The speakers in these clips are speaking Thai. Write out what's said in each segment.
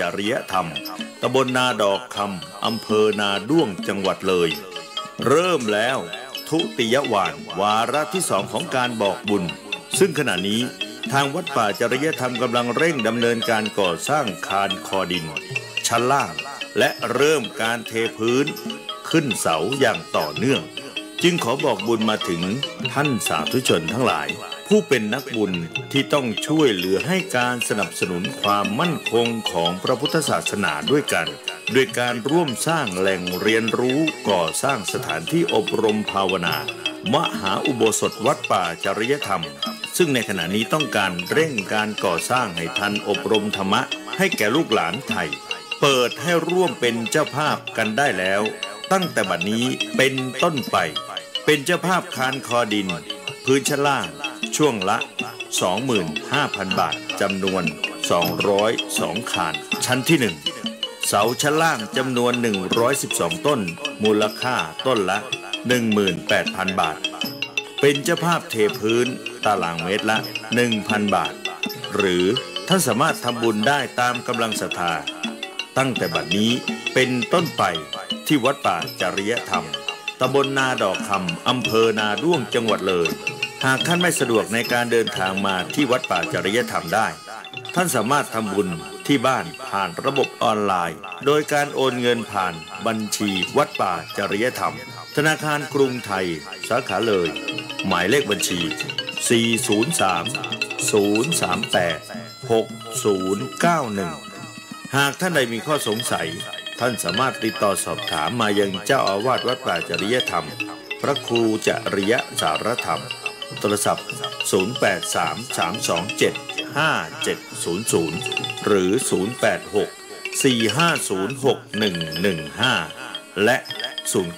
จริยธรรมตำบลนาดอกคำอำเภอนาด้วงจังหวัดเลย เริ่มแล้ว ทุติยวานวาระที่สองของการบอกบุญ ซึ่งขณะนี้ทางวัดป่าจริยธรรมกำลังเร่งดำเนินการก่อสร้างคานคอดินชั้นล่างและเริ่มการเทพื้น ขึ้นเสาอย่างต่อเนื่อง จึงขอบอกบุญมาถึงท่านสาธุชนทั้งหลายผู้เป็นนักบุญที่ต้องช่วยเหลือให้การสนับสนุนความมั่นคงของพระพุทธศาสนาด้วยกันด้วยการร่วมสร้างแหล่งเรียนรู้ก่อสร้างสถานที่อบรมภาวนา มหาอุโบสถวัดป่าจริยธรรม ซึ่งในขณะนี้ต้องการเร่งการก่อสร้างให้ทันอบรมธรรมะให้แก่ลูกหลานไทย เปิดให้ร่วมเป็นเจ้าภาพกันได้แล้ว ตั้งแต่บัดนี้เป็นต้นไป เป็นเจ้าภาพคานคอดินพื้นชั้นล่างช่วงละ 25,000 บาท จำนวน 202คานชั้นที่ 1 เสาชั้นล่างจำนวน 112 ต้น มูลค่าต้นละ 18,000 บาท เป็นเจ้าภาพเทพื้นตารางเมตรละ 1,000 บาท หรือท่านสามารถทำบุญได้ตามกำลังศรัทธา ตั้งแต่บัดนี้เป็นต้นไปที่วัดป่าจริยธรรมตำบลนนาดอกคำอำเภอนาด้วง จังหวัดเลยหากท่านไม่สะดวกในการเดินทางมาที่วัดป่าจริยธรรมได้ ท่านสามารถทำบุญที่บ้านผ่านระบบออนไลน์ โดยการโอนเงินผ่านบัญชีวัดป่าจริยธรรม ธนาคารกรุงไทยสาขาเลย หมายเลขบัญชี 403 038 6091 หากท่านใดมีข้อสงสัย ท่านสามารถติดต่อสอบถามมายังเจ้าอาวาสวัดป่าจริยธรรม พระครูจริยสารธรรมโทรศัพท์ 0833275700 หรือ 0 8 6 4 5 0 6 1 1 5 และ 095672339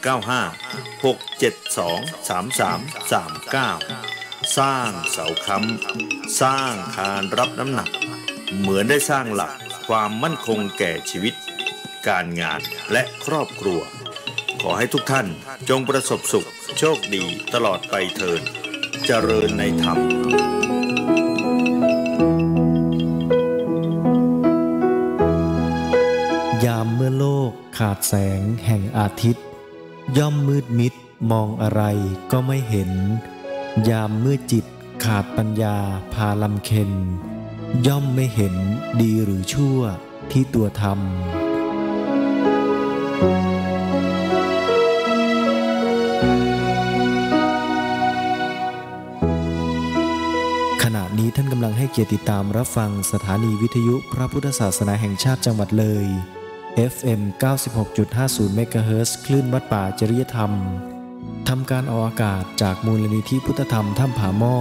3สร้างเสาค้ำ สร้างคานรับน้ำหนัก เหมือนได้สร้างหลักความมั่นคงแก่ชีวิต การงานและครอบครัว ขอให้ทุกท่านจงประสบสุขโชคดีตลอดไปเทิดจริญในธรรมยามเมื่อโลกขาดแสงแห่งอาทิตย์ ย่อมมืดมิดมองอะไรก็ไม่เห็น ยามเมื่อจิตขาดปัญญาพาลำเค็น ย่อมไม่เห็นดีหรือชั่วที่ตัวทำนี้ท่านกำลังให้เกียรติตาม รับฟังสถานีวิทยุพระพุทธศาสนาแห่งชาติจังหวัดเลย FM 96.50เมกะเฮิรซคลื่นวัดป่าจริยธรรมทำการออกอากาศจากมูลนิธิพุทธธรรมถ้ำผาหม้อ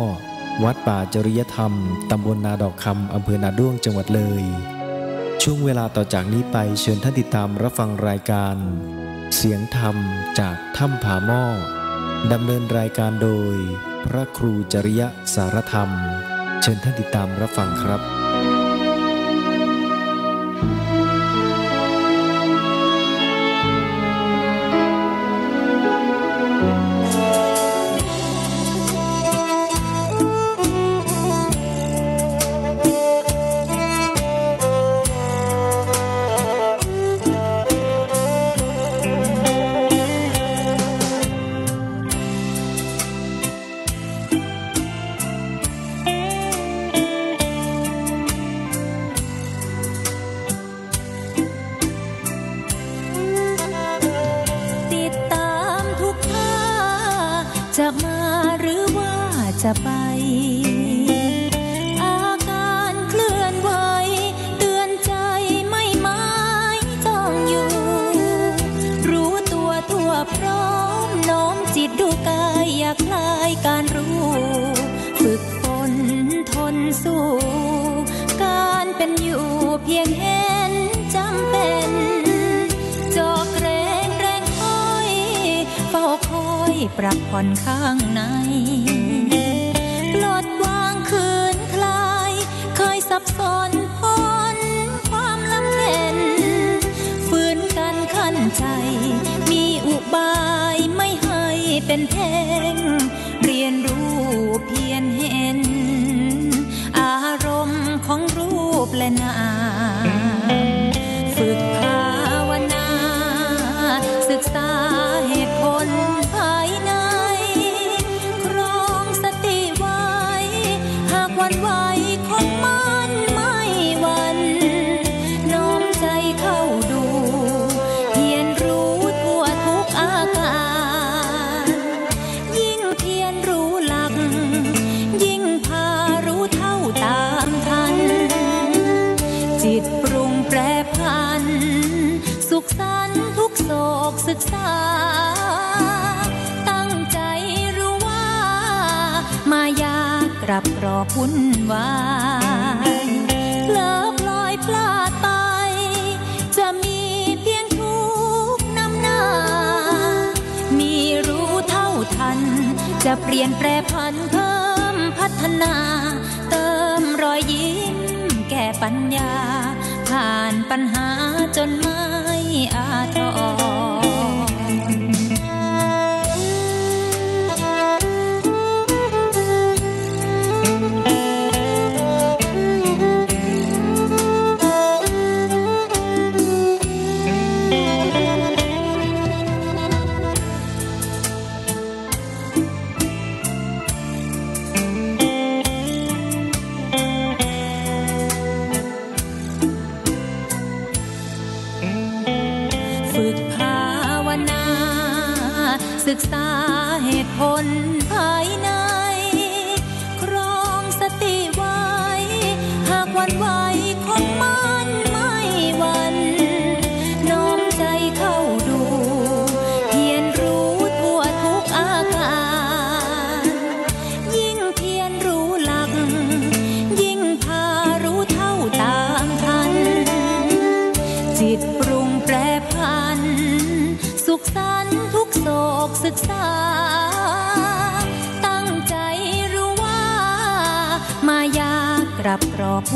วัดป่าจริยธรรมตำบลนาดอกคำอำเภอนาด้วงจังหวัดเลย ช่วงเวลาต่อจากนี้ไปเชิญท่านติดตามรับฟังรายการ เสียงธรรมจากถ้ำผาหม้อดำเนินรายการโดย พระครูจริยสารธรรมเชิญท่านติดตามรับฟังครับมายากลับรอพุ่นวายเลิกลอยพลาดไป จะมีเพียงทุกนำหน้า มีรู้เท่าทัน จะเปลี่ยนแปรพันเพิ่มพัฒนา เติมรอยยิ้มแก่ปัญญา ผ่านปัญหาจนไม่อาทร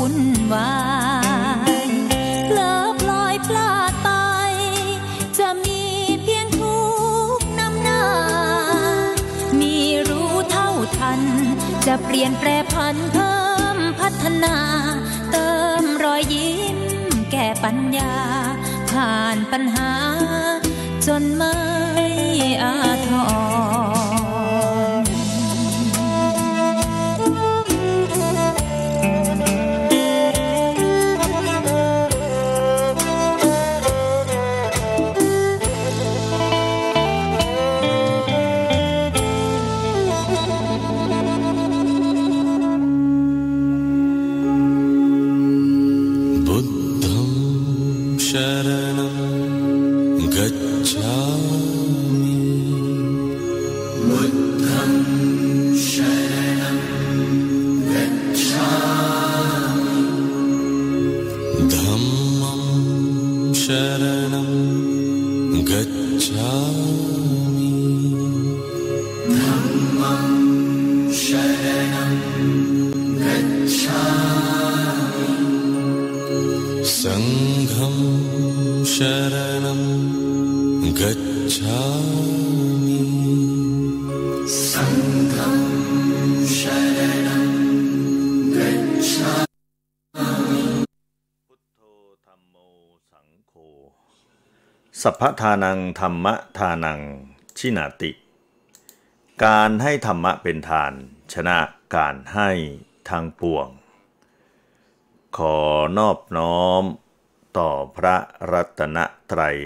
วุ่นวายเลิปลอยพลาดไป จะมีเพียงทุกนำหน้ามีรู้เท่าทัน จะเปลี่ยนแปรพันเพิ่มพัฒนา เติมรอยยิ้ม แก่ปัญญา ผ่านปัญหา จนไม่อาทรสัพพทานังธรรมทานังชินาติ การให้ธรรมะเป็นทานชนะการให้ทางปวง ขอนอบน้อมต่อพระรัตนตรัย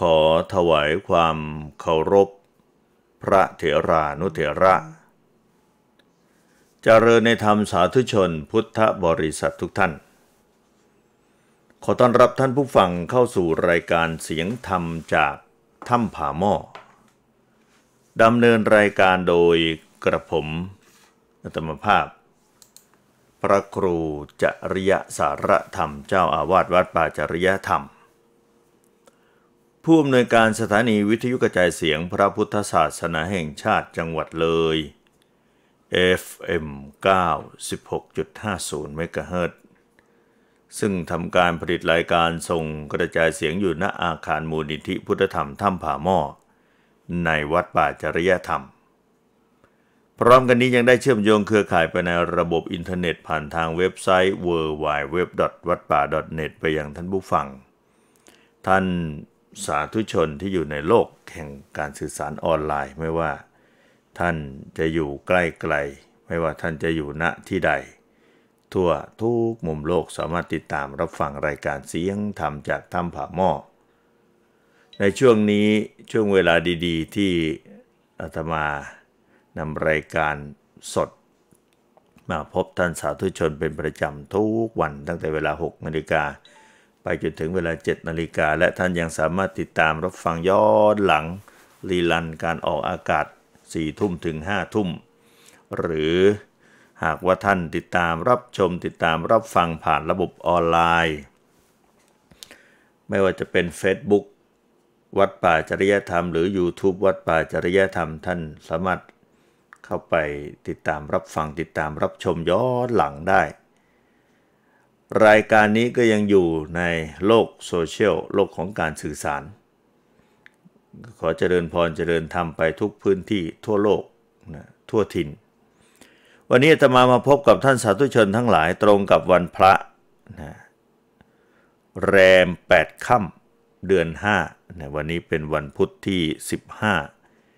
ขอถวายความเคารพ พระเถรานุเถระจเจริญในธรรมสาธุชนพุทธบริษัททุกท่านขอต้อนรับท่านผู้ฟังเข้าสู่รายการเสียงธรรมจากถ้ำผาหม้อดำเนินรายการโดยกระผมอัตมภาพ พระครูจริยสารธรรมเจ้าอาวาสวัดป่าจริยธรรม ผู้อำนวยการสถานีวิทยุกระจายเสียงพระพุทธศาสนาแห่งชาติจังหวัดเลย FM 96.50เมกะเฮิรตซึ่งทำการผลิตรายการส่งกระจายเสียงอยู่ณอาคารมูลนิธิพุทธธรรมถ้ำผาหม้อในวัดป่าจริยธรรม พร้อมกันนี้ยังได้เชื่อมโยงเครือข่ายไปในระบบอินเทอร์เน็ตผ่านทางเว็บไซต์ w w w วัดป่า .net ไปยังท่านผู้ฟัง ท่านสาธุชนที่อยู่ในโลกแห่งการสื่อสารออนไลน์ไม่ว่าท่านจะอยู่ใกล้ไกล ไม่ว่าท่านจะอยู่ณที่ใดทั่วทุกมุมโลกสามารถติดตามรับฟังรายการเสียงธรรมจากถ้ำผาหม้อในช่วงนี้ช่วงเวลาดีๆที่อาตมานำรายการสด มาพบท่านสาธุชนเป็นประจำทุกวันตั้งแต่เวลา 6นาฬิกาไปจนถึงเวลา 7นาฬิกาและท่านยังสามารถติดตามรับฟังย้อนหลังรีลัน การออกอากาศ4ทุ่มถึง5ทุ่มหรือหากว่าท่านติดตามรับชมติดตามรับฟังผ่านระบบออนไลน์ ไม่ว่าจะเป็น Facebook วัดป่าจริยธรรม หรือ YouTube วัดป่าจริยธรรม ท่านสามารถเข้าไปติดตามรับฟังติดตามรับชมย้อนหลังได้ รายการนี้ก็ยังอยู่ในโลกโซเชียลโลกของการสื่อสาร ขอเจริญพรเจริญธรรมไปทุกพื้นที่ทั่วโลกทั่วถิ่นวันนี้จะมามาพบกับท่านสาธุชนทั้งหลายตรงกับวันพระนะแรม 8ค่ำเดือน5นะวันนี้เป็นวันพุทธที่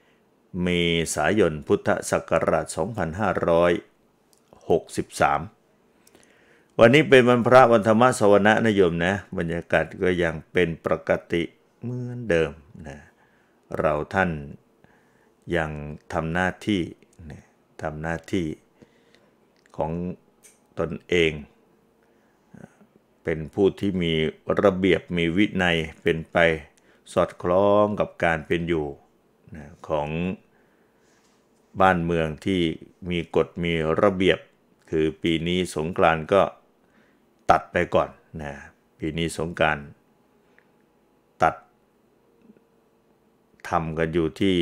15เมษายนพุทธศักราช 2563 วันนี้เป็นวันพระวันธรรมสวนะนโยมนะบรรยากาศก็ยังเป็นปกติเหมือนเดิมนะเราท่านยังทำหน้าที่ทำหน้าที่ของตนเอง เป็นผู้ที่มีระเบียบมีวินัยเป็นไปสอดคล้องกับการเป็นอยู่ของบ้านเมืองที่มีกฎมีระเบียบคือปีนี้สงกรานก็ตัดไปก่อนนะปีนี้สงการตัดทำกันอยู่ที่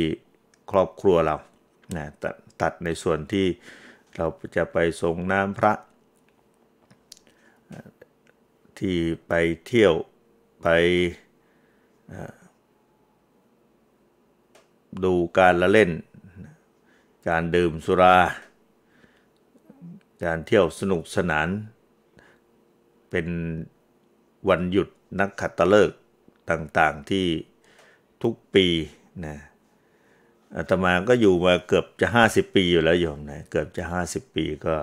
ครอบครัวเรานะตัดในส่วนที่เราจะไปส่งน้ำพระ ที่ไปเที่ยวไปดูการละเล่น การดื่มสุรา การเที่ยวสนุกสนาน เป็นวันหยุดนักขัตฤกษ์ต่างๆที่ทุกปีนะอาตมาก็อยู่มาเกือบจะห้าสิบปีอยู่แล้วโยมนะ เกือบจะห้าสิบปีก็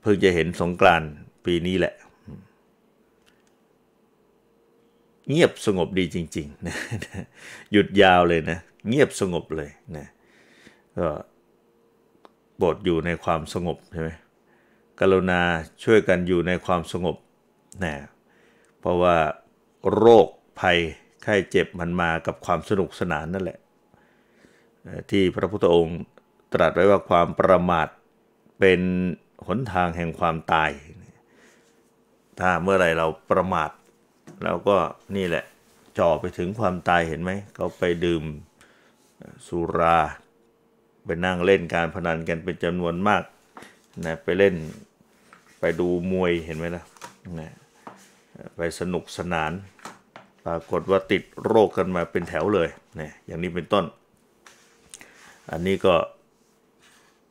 เพิ่งจะเห็นสงกรานต์ปีนี้แหละเงียบสงบดีจริงๆนะหยุดยาวเลยนะเงียบสงบเลยนะก็บทอยู่ในความสงบใช่ไหมกรุณาช่วยกันอยู่ในความสงบนะเพราะว่าโรคภัยไข้เจ็บมันมากับความสนุกสนานนั่นแหละที่พระพุทธองค์ตรัสไว้ว่าความประมาทเป็นหนทางแห่งความตาย ถ้าเมื่อไรเราประมาท แล้วก็นี่แหละจ่อไปถึงความตายเห็นไหมเขาไปดื่มสุรา ไปนั่งเล่นการพนันกันเป็นจำนวนมากนะไปเล่นไปดูมวยเห็นไหมล่ะนะไปสนุกสนาน ปรากฏว่าติดโรคกันมาเป็นแถวเลยนะอย่างนี้เป็นต้นอันนี้ก็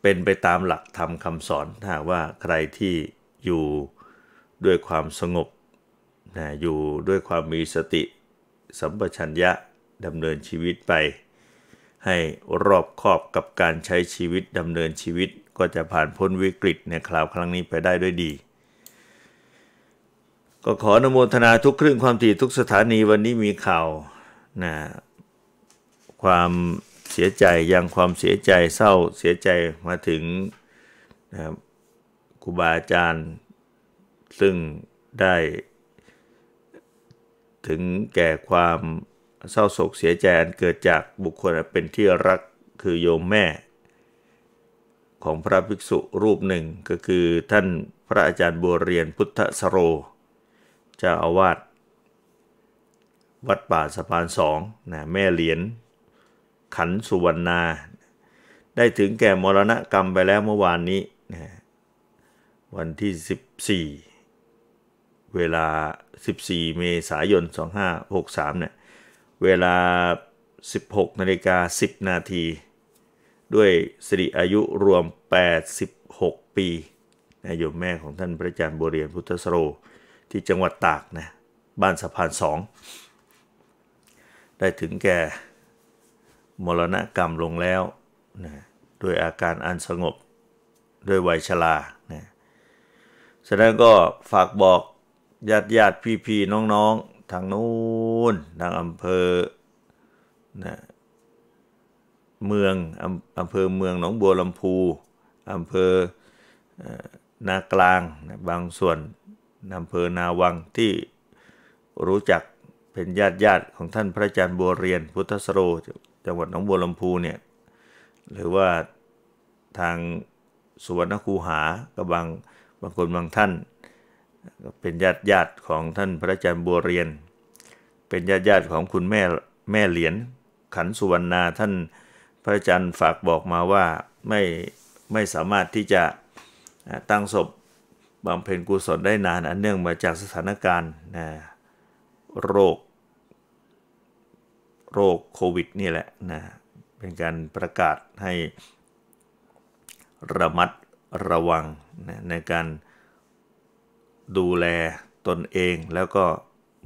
เป็นไปตามหลักธรรมคำสอนถ้าว่าใครที่อยู่ด้วยความสงบนะอยู่ด้วยความมีสติสัมปชัญญะดำเนินชีวิตไป ให้รอบคอบกับการใช้ชีวิตดำเนินชีวิตก็จะผ่านพ้นวิกฤตในคราวครั้งนี้ไปได้ด้วยดี ก็ขออนโมทนาทุกครึ่งความถี่ทุกสถานีวันนี้มีข่าวนะความเสียใจยังความเสียใจเศร้าเสียใจมาถึงนะครับครูบาอาจารย์ ซึ่งได้ถึงแก่ความเศร้าโศกเสียใจอันเกิดจากบุคคลเป็นที่รักคือโยมแม่ของพระภิกษุรูปหนึ่ง ก็คือท่านพระอาจารย์บัวเรียนพุทธสโรจ้าอาวาสวัดป่าสะพานสองนะแม่เหรียญขันสุวรรณา ได้ถึงแก่มรณกรรมไปแล้วเมื่อวานนี้นะวันที่ 14 เวลา 14 เมษายน2563เนี่ยเวลา 16นาฬิกา10 นาที ด้วยสิริอายุรวม 86 ปีนะโยมแม่ของท่านพระอาจารย์บุเรียนพุทธสโรที่จังหวัดตากนะบ้านสะพานสองได้ถึงแก่มรณกรรมลงแล้วนะด้วยอาการอันสงบ ด้วยวัยชรานะฉะนั้นก็ฝากบอกญาติญาติพี่พี่น้องน้องทางนู้นทางอำเภอนะเมืองอำเภอเมืองหนองบัวลำพู อำเภออนากลางนะบางส่วนอำเภอนาวังที่รู้จักเป็นญาติญาติของท่านพระอาจารย์บัวเรียน พุทธสโรจังหวัดหนองบัวลำพูเนี่ยหรือว่าทางสุวรรณคูหากระบังบางคนบางท่านเป็นญาติญาติของท่านพระอาจารย์บัวเรียน เป็นญาติญาติของคุณแม่แม่เหรียญขันสุวรรณาท่านพระอาจารย์ฝากบอกมาว่าไม่ไม่สามารถที่จะตั้งศพบำเพ็ญกุศลได้นานอันเนื่องมาจากสถานการณ์โรคโรคโควิดนี่แหละนะ เป็นการประกาศให้ระมัดระวังนะในการดูแลตนเองแล้วก็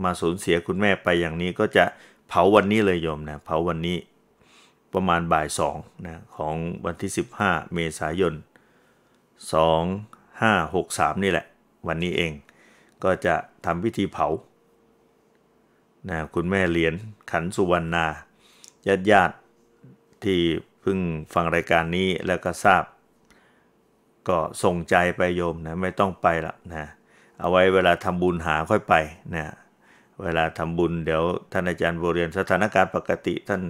มาสูญเสียคุณแม่ไปอย่างนี้ ก็จะเผาวันนี้เลยโยมนะ เผาวันนี้ประมาณบ่ายสองนะของวันที่15 เมษายน2563 นี่แหละ วันนี้เอง ก็จะทำพิธีเผานะคุณแม่เหรียญขันสุวรรณาญาติญาติที่เพิ่งฟังรายการนี้แล้วก็ทราบ ก็ส่งใจไปโยมนะไม่ต้องไปละนะเอาไว้เวลาทำบุญหาค่อยไปนะเวลาทำบุญเดี๋ยวท่านอาจารย์บรเรียนสถานการณ์ปกติท่าน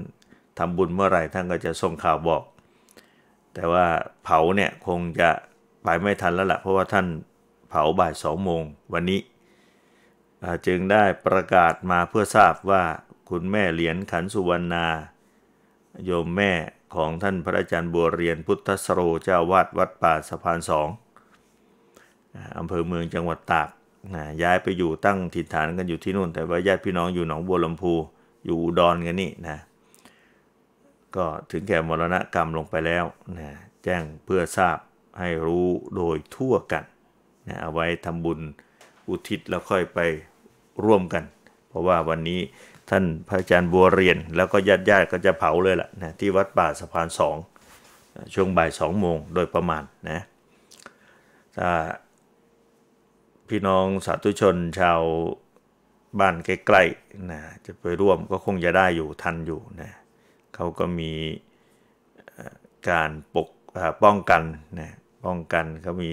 ทำบุญเมื่อไหร่ท่านก็จะส่งข่าวบอก แต่ว่าเผาเนี่ยคงจะไปไม่ทันแล้วละ่ะเพราะว่าท่านเผาบ่ายสองโมงวันนี้จึงได้ประกาศมาเพื่อทราบว่าคุณแม่เหรียญขันสุวรรณาโยมแม่ของท่านพระอาจารย์บัวเรียนพุทธสโรเจ้าวาดวัดป่าสะพานสองอำเภอเมืองจังหวัดตาก ย้ายไปอยู่ตั้งถิ่นฐานกันอยู่ที่นู่น แต่ว่าญาติพี่น้องอยู่หนองบัวลำพู อยู่อุดรกันนี่นะก็ถึงแก่มรณะกรรมลงไปแล้วนะแจ้งเพื่อทราบให้รู้โดยทั่วกันนะเอาไว้ทำบุญอุทิศแล้วค่อยไปร่วมกันเพราะว่าวันนี้ท่านพระอาจารย์บัวเรียน แล้วก็ญาติๆก็จะเผาเลยล่ะนะที่วัดป่าสะพานสองช่วงบ่ายสองโมงโดยประมาณนะถ้าพี่น้องสาธุชนชาวบ้านใกล้ๆนะจะไปร่วมก็คงจะได้อยู่ทันอยู่นะเขาก็มีการปกป้องกันนะป้องกันเขามี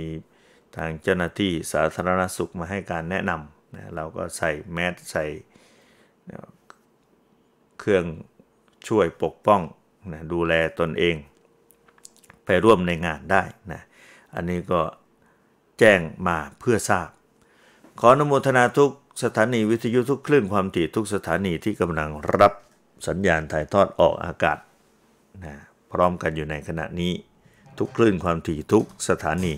ทางเจ้าหน้าที่สาธารณสุขมาให้การแนะนำนะเราก็ใส่แมสใส่เครื่องช่วยปกป้องนะดูแลตนเอง ไปร่วมในงานได้นะอันนี้ก็แจ้งมาเพื่อทราบ ขออนุโมทนาทุกสถานีวิทยุทุกคลื่นความถี่ทุกสถานีที่กำลังรับสัญญาณถ่ายทอดออกอากาศนะพร้อมกันอยู่ในขณะนี้ทุกคลื่นความถี่ทุกสถานี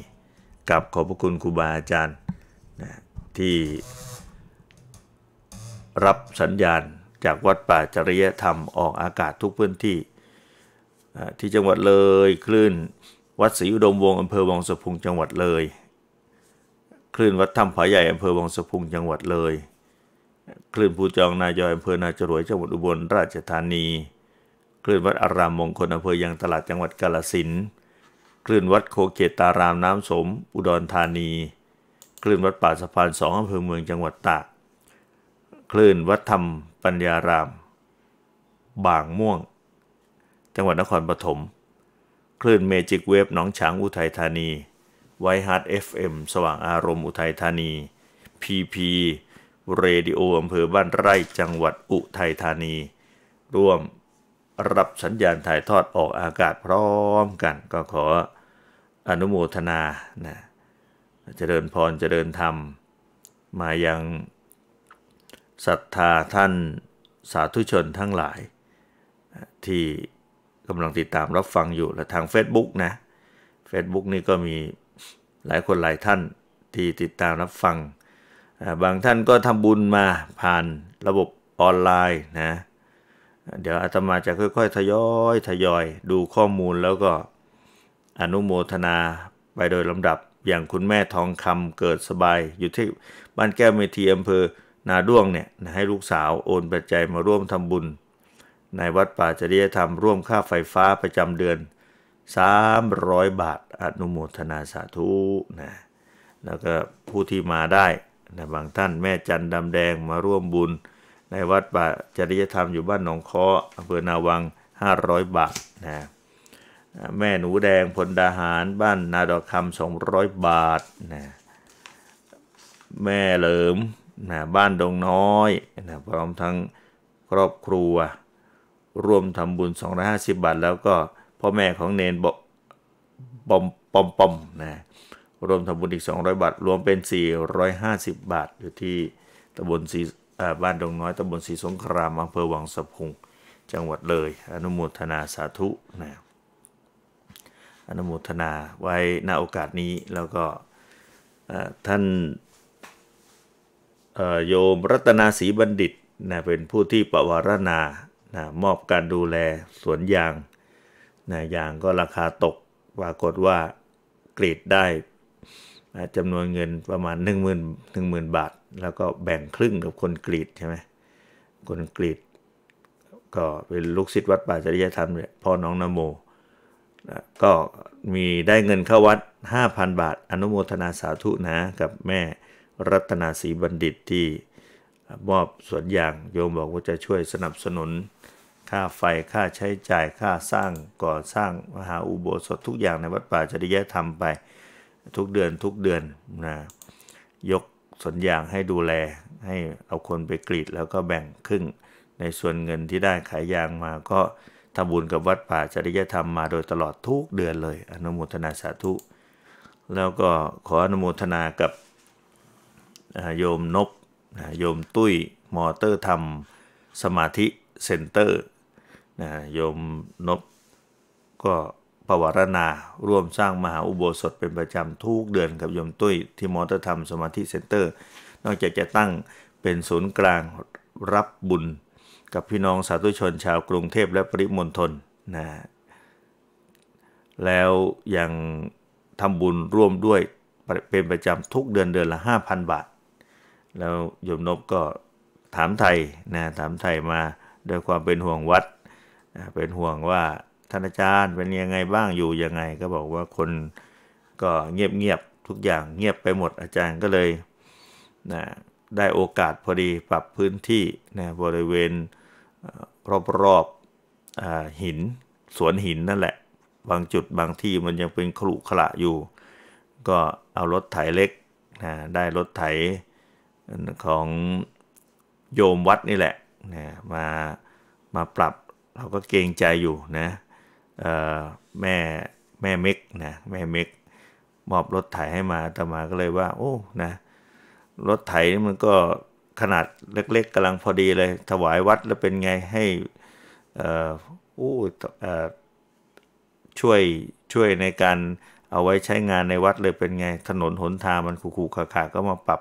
กับขอบพระคุณครูบาอาจารย์นะที่รับสัญญาณจากวัดป่าจริยธรรมออกอากาศทุกพื้นที่ที่จังหวัดเลย คลื่นวัดศรีอุดมวงอำเภอวังสะพุงจังหวัดเลย คลื่นวัดถ้ำผาใหญ่อำเภอวังสะพุงจังหวัดเลย คลื่นภูจองนายอยอำเภอนาจรวยจังหวัดอุบลราชธานี คลื่นวัดอารามมงคล อำเภอยางตลาดจังหวัดกาลสินคลื่นวัดโคเกตตารามน้ำสม อุดรธานี คลื่นวัดป่าสะพานสองอำเภอเมืองจังหวัดตากคลื่นวัดธรรมปัญญาราม บางม่วง จังหวัดนครปฐมคลื่นเมจิกเวฟหนองฉางอุทัยธานีไวฮาร์ดเอฟเอ็มสว่างอารมณ์อุทัยธานีพีพีเรดิโอ อำเภอบ้านไร่จังหวัดอุทัยธานี ร่วมรับสัญญาณถ่ายทอดออกอากาศพร้อมกัน ก็ขออนุโมทนานะเจริญพร เจริญธรรม มายังศรัทธาท่านสาธุชนทั้งหลาย ที่กำลังติดตามรับฟังอยู่และทาง Facebook นะ Facebook นี่ก็มีหลายคนหลายท่านที่ติดตามรับฟัง บางท่านก็ทำบุญมาผ่านระบบออนไลน์นะเดี๋ยวอาตมาจะค่อยๆทยอยทยอย ดูข้อมูลแล้วก็อนุโมทนาไปโดยลำดับอย่างคุณแม่ทองคำเกิดสบายอยู่ที่บ้านแก้วเมธีอำเภอนาด้วงเนี่ยให้ลูกสาวโอนปัจจัยมาร่วมทำบุญ ในวัดป่าจริยธรรม ร่วมค่าไฟฟ้าประจำเดือน 300 บาทอนุโมทนาสาธุนะแล้วก็ผู้ที่มาได้นะบางท่านแม่จันดำแดงมาร่วมบุญ ในวัดป่าจริยธรรมอยู่บ้านหนองคออำเภอนาวัง 500 บาทนะแม่หนูแดงพลดาหารบ้านนาดอกคำ200 บาทนะแม่เหลิมนะบ้านดงน้อยนะพร้อมทั้งครอบครัวร่วมทำบุญ 250 บาทแล้วก็พ่อแม่ของเนนบปอมปอมปอมนะรวมทำบุญอีก 200 บาท รวมเป็น 450 บาทอยู่ที่ตำบลสีบ้านดงน้อยตำบลสีสงครามอำเภอวังสะพุงจังหวัดเลย อนุโมทนาสาธุนะอนุโมทนาไว้ณโอกาสนี้แล้วก็ท่านโยมรัตนาศีบัณฑิตนะเป็นผู้ที่ประวารณานะมอบการดูแลสวนยางนะยางก็ราคาตก ปรากฏว่ากรีดได้จำนวนเงินประมาณ1 0,000 บาท แล้วก็แบ่งครึ่งกับคนกรีดใช่ไหมคนกรีด ก็เป็นลูกศิษย์วัดป่าจริยธรรมเนี่ยพ่อน้องนโมนะก็มีได้เงินเข้าวัด 5,000 บาทอนุโมทนาสาธุนะกับแม่รัตนาศีบัณฑิตที่มอบส่วนอย่าง โยมบอกว่าจะช่วยสนับสนุน ค่าไฟค่าใช้จ่าย ค่าสร้างก่อสร้างมหาอุโบสถทุกอย่างในวัดป่าจริยธรรมไปทุกเดือนทุกเดือนนะ ยกสวนยางให้ดูแลให้เอาคนไปกรีดแล้วก็แบ่งครึ่งในส่วนเงินที่ได้ขายยางมาก็ทำบุญกับวัดป่าจริยธรรมมาโดยตลอดทุกเดือนเลย อนุโมทนาสาธุ แล้วก็ขออนุโมทนา กับโยมนบโยมตุ้ย มอเตอร์ทำสมาธิเซ็นเตอร์โยมนบก็ปราวรณาร่วมสร้างมหาอุโบสถเป็นประจำทุกเดือนกับโยมตุ้ยที่มอเตอร์ธรรมสมาธิเซ็นเตอร์ นอกจากจะตั้งเป็นศูนย์กลางรับบุญกับพี่น้องสาธุชนชาวกรุงเทพและปริมณฑลนะแล้วยังทำบุญร่วมด้วยเป็นประจำทุกเดือนเดือนละ5,000 บาทแล้วโยมนบก็ถามไทยนะถามไทยมาด้วยความเป็นห่วงวัดเป็นห่วงว่าท่านอาจารย์เป็นยังไงบ้างอยู่ยังไงก็บอกว่าคนก็เงียบเงียบทุกอย่างเงียบไปหมดอาจารย์ก็เลยนะได้โอกาสพอดีปรับพื้นที่นะบริเวณรอบๆหินสวนหินนั่นแหละ บางจุดบางที่มันยังเป็นขรุขระอยู่ ก็เอารถไถเล็กนะได้รถไถของโยมวัดนี่แหละนะมามาปรับเราก็เกรงใจอยู่นะแม่แม่เม็กนะ แม่เม็ก มอบรถไถให้มาตมาก็เลยว่าโอ้นะรถไถนี่มันก็ขนาดเล็กๆกำลังพอดีเลยถวายวัดแล้วเป็นไงให้อู้ช่วยช่วยในการเอาไว้ใช้งานในวัดเลยเป็นไง ถนนหนทางมันขขูขาขาก็มาปรับ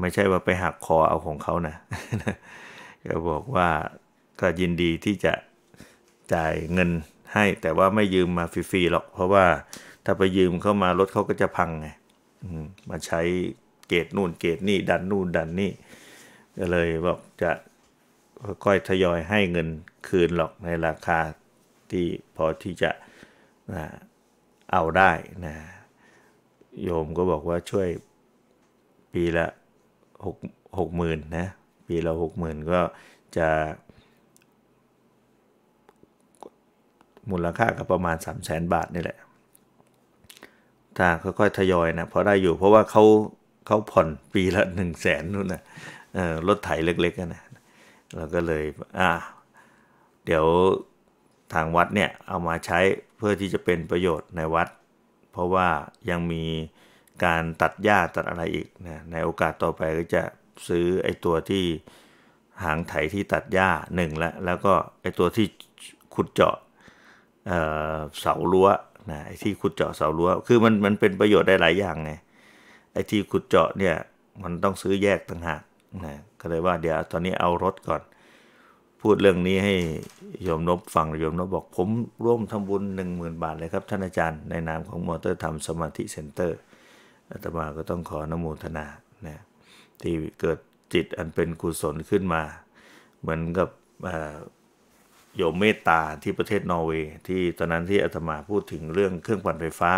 ไม่ใช่ว่าไปหักคอเอาของเขานะ ก็บอกว่าก็ยินดีที่จะจ่ายเงินให้ แต่ว่าไม่ยืมมาฟรีๆหรอก เพราะว่า ถ้าไปยืมเข้ามารถเขาก็จะพังไงมาใช้เกตนู่นเกตนี่ดันนู่นดันนี่ ก็เลยบอกจะค่อยทยอยให้เงินคืนหรอกในราคาที่ พอที่จะนะเอาได้นะ โยมก็บอกว่าช่วยปีละหกหกหมื่นนะปีละหกหมื่นก็จะมูลค่าก็ประมาณ3 0 0แสนบาทนี่แหละถ้าค่อยๆทยอยนะพอได้อยู่เพราะว่าเขาเขาผ่อนปีละ 1 0 0 0 0แสนนู่นนะรถไถเล็กๆนะเราก็เลย อ่าเดี๋ยวทางวัดเนี่ย เอามาใช้เพื่อที่จะเป็นประโยชน์ในวัด เพราะว่ายังมีการตัดหญ้าตัดอะไรอีกนะในโอกาสต่อไปก็จะซื้อไอตัวที่หางไถที่ตัดหญ้าหนึ่งแล้วแล้วก็ไอตัวที่ขุดเจาะเสารั้วนะไอที่ขุดเจาะเสารั้ว คือมันมันเป็นประโยชน์ได้หลายอย่างไงไอที่ขุดเจาะเนี่ยมันต้องซื้อแยกต่างหากนะก็เลยว่าเดี๋ยวตอนนี้เอารถก่อน พูดเรื่องนี้ให้โยมนบฟังโยมนบบอกผมร่วมทำบุญหนึ่งหมื่นบาทเลยครับ ท่านอาจารย์ ในนามของมอเตอร์ธรรมสมาธิเซ็นเตอร์อาตมาก็ต้องขอนโมทนานะที่เกิดจิตอันเป็นกุศลขึ้นมา เหมือนกับโยมเมตตาที่ประเทศนอร์เวย์ที่ตอนนั้นที่อาตมาพูดถึงเรื่องเครื่องปั่นไฟฟ้า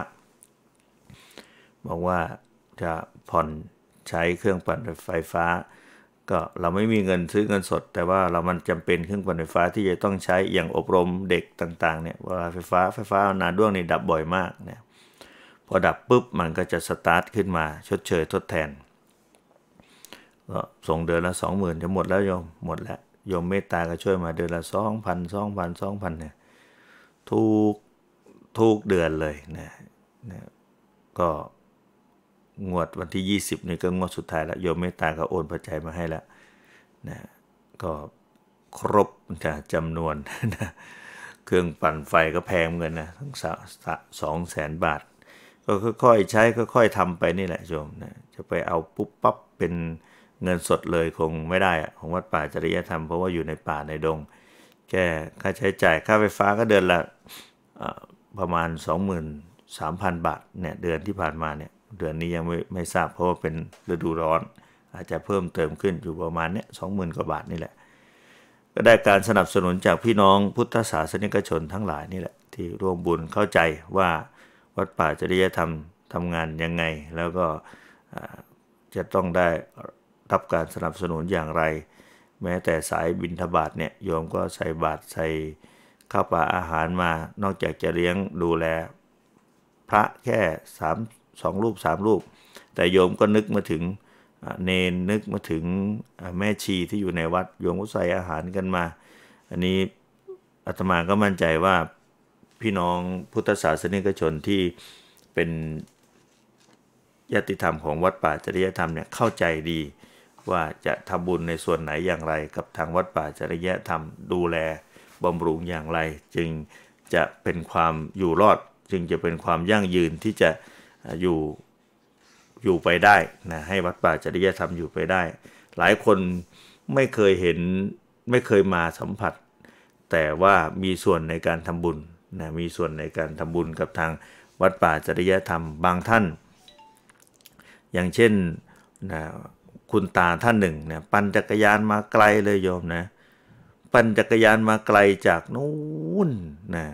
บอกว่าจะผ่อนใช้เครื่องปั่นไฟฟ้า ก็เราไม่มีเงินซื้อเงินสด แต่ว่าเรามันจำเป็นเครื่องปั่นไฟฟ้าที่จะต้องใช้อย่างอบรมเด็กต่างๆเนี่ยเวลาไฟฟ้าไฟฟ้านาด้วงนี่ดับบ่อยมากเนี่ยอดับปุ๊บมันก็จะสตาร์ทขึ้นมาชดเชยทดแทนก็ส่งเดือนละสองหมื่นจะหมดแล้วโยมหมดแล้วโยมเมตตาก็ช่วยมาเดือนละสองพันสองพันสองพันเนี่ยทุกทุกเดือนเลยนะนะก็งวดวันที่ยี่สิบนี่ก็งวดสุดท้ายแล้วโยมเมตตาก็โอนปัจจัยมาให้แล้วนะก็ครบจะจำนวนนะเครื่องปั่นไฟก็แพงเงินนะทั้งสองแสนบาทก็ค่อยๆใช้ค่อยๆทำไปนี่แหละโยมนะจะไปเอาปุ๊บ ปั๊บเป็นเงินสดเลยคงไม่ได้อะของวัดป่าจริยธรรม เพราะว่าอยู่ในป่าในดงแค่ค่าใช้จ่ายค่าไฟฟ้าก็เดือนละประมาณ 23,000 บาทเนี่ยเดือนที่ผ่านมาเนี่ยเดือนนี้ยังไม่ไม่ทราบเพราะว่าเป็นฤดูร้อน อาจจะเพิ่มเติมขึ้นอยู่ประมาณเนี้ยสองหมื่นกว่าบาทนี่แหละ ก็ได้การสนับสนุนจากพี่น้องพุทธศาสนิกชนทั้งหลายนี่แหละที่ร่วมบุญเข้าใจว่าวัดป่าจริยธรรมทำงานยังไง แล้วก็จะต้องได้รับการสนับสนุนอย่างไร แม้แต่สายบินทบาทเนี่ย โยมก็ใส่บาตรใส่ข้าวปลาอาหารมา นอกจากจะเลี้ยงดูแลพระแค่สามสองรูปสามรูป แต่โยมก็นึกมาถึงเนนนึกมาถึงแม่ชีที่อยู่ในวัด โยมก็ใส่อาหารกันมา อันนี้อาตมาก็มั่นใจว่าพี่น้องพุทธศาสนิกชนที่เป็นยติธรรมของวัดป่าจริยธรรมเนี่ยเข้าใจดี ว่าจะทำบุญในส่วนไหนอย่างไร กับทางวัดป่าจริยธรรมดูแลบำรุงอย่างไร จึงจะเป็นความอยู่รอด จึงจะเป็นความยั่งยืนที่จะอยู่อยู่ไปได้นะให้วัดป่าจริยธรรมอยู่ไปได้ หลายคนไม่เคยเห็นไม่เคยมาสัมผัส แต่ว่ามีส่วนในการทำบุญนะมีส่วนในการทำบุญกับทางวัดป่าจริยธรรมบางท่าน อย่างเช่นนะคุณตาท่านหนึ่งนะปั่นจักรยานมาไกลเลยโยมนะ ปั่นจักรยานมาไกลจากนู้นนะ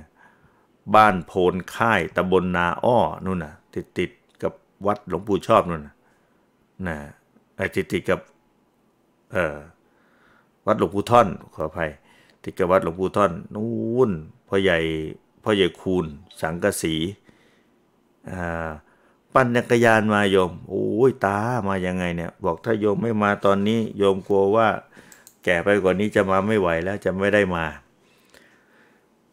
บ้านโพนค่ายตำบลนนาอ้อนู่นนะติดติดกับวัดหลวงปู่ชอบนู่นนะนะติดติดกับเออวัดหลวงปู่ท่อนขออภัยติดกับวัดหลวงปู่ท่อน นู่นพ่อใหญ่พ่อใหญ่คูณ สังกสีปั่นจักรยานมาโยมโอ้ยตามายังไงเนี่ยบอกถ้าโยมไม่มาตอนนี้โยมกลัวว่า แก่ไปกว่านี้จะมาไม่ไหวแล้วจะไม่ได้มา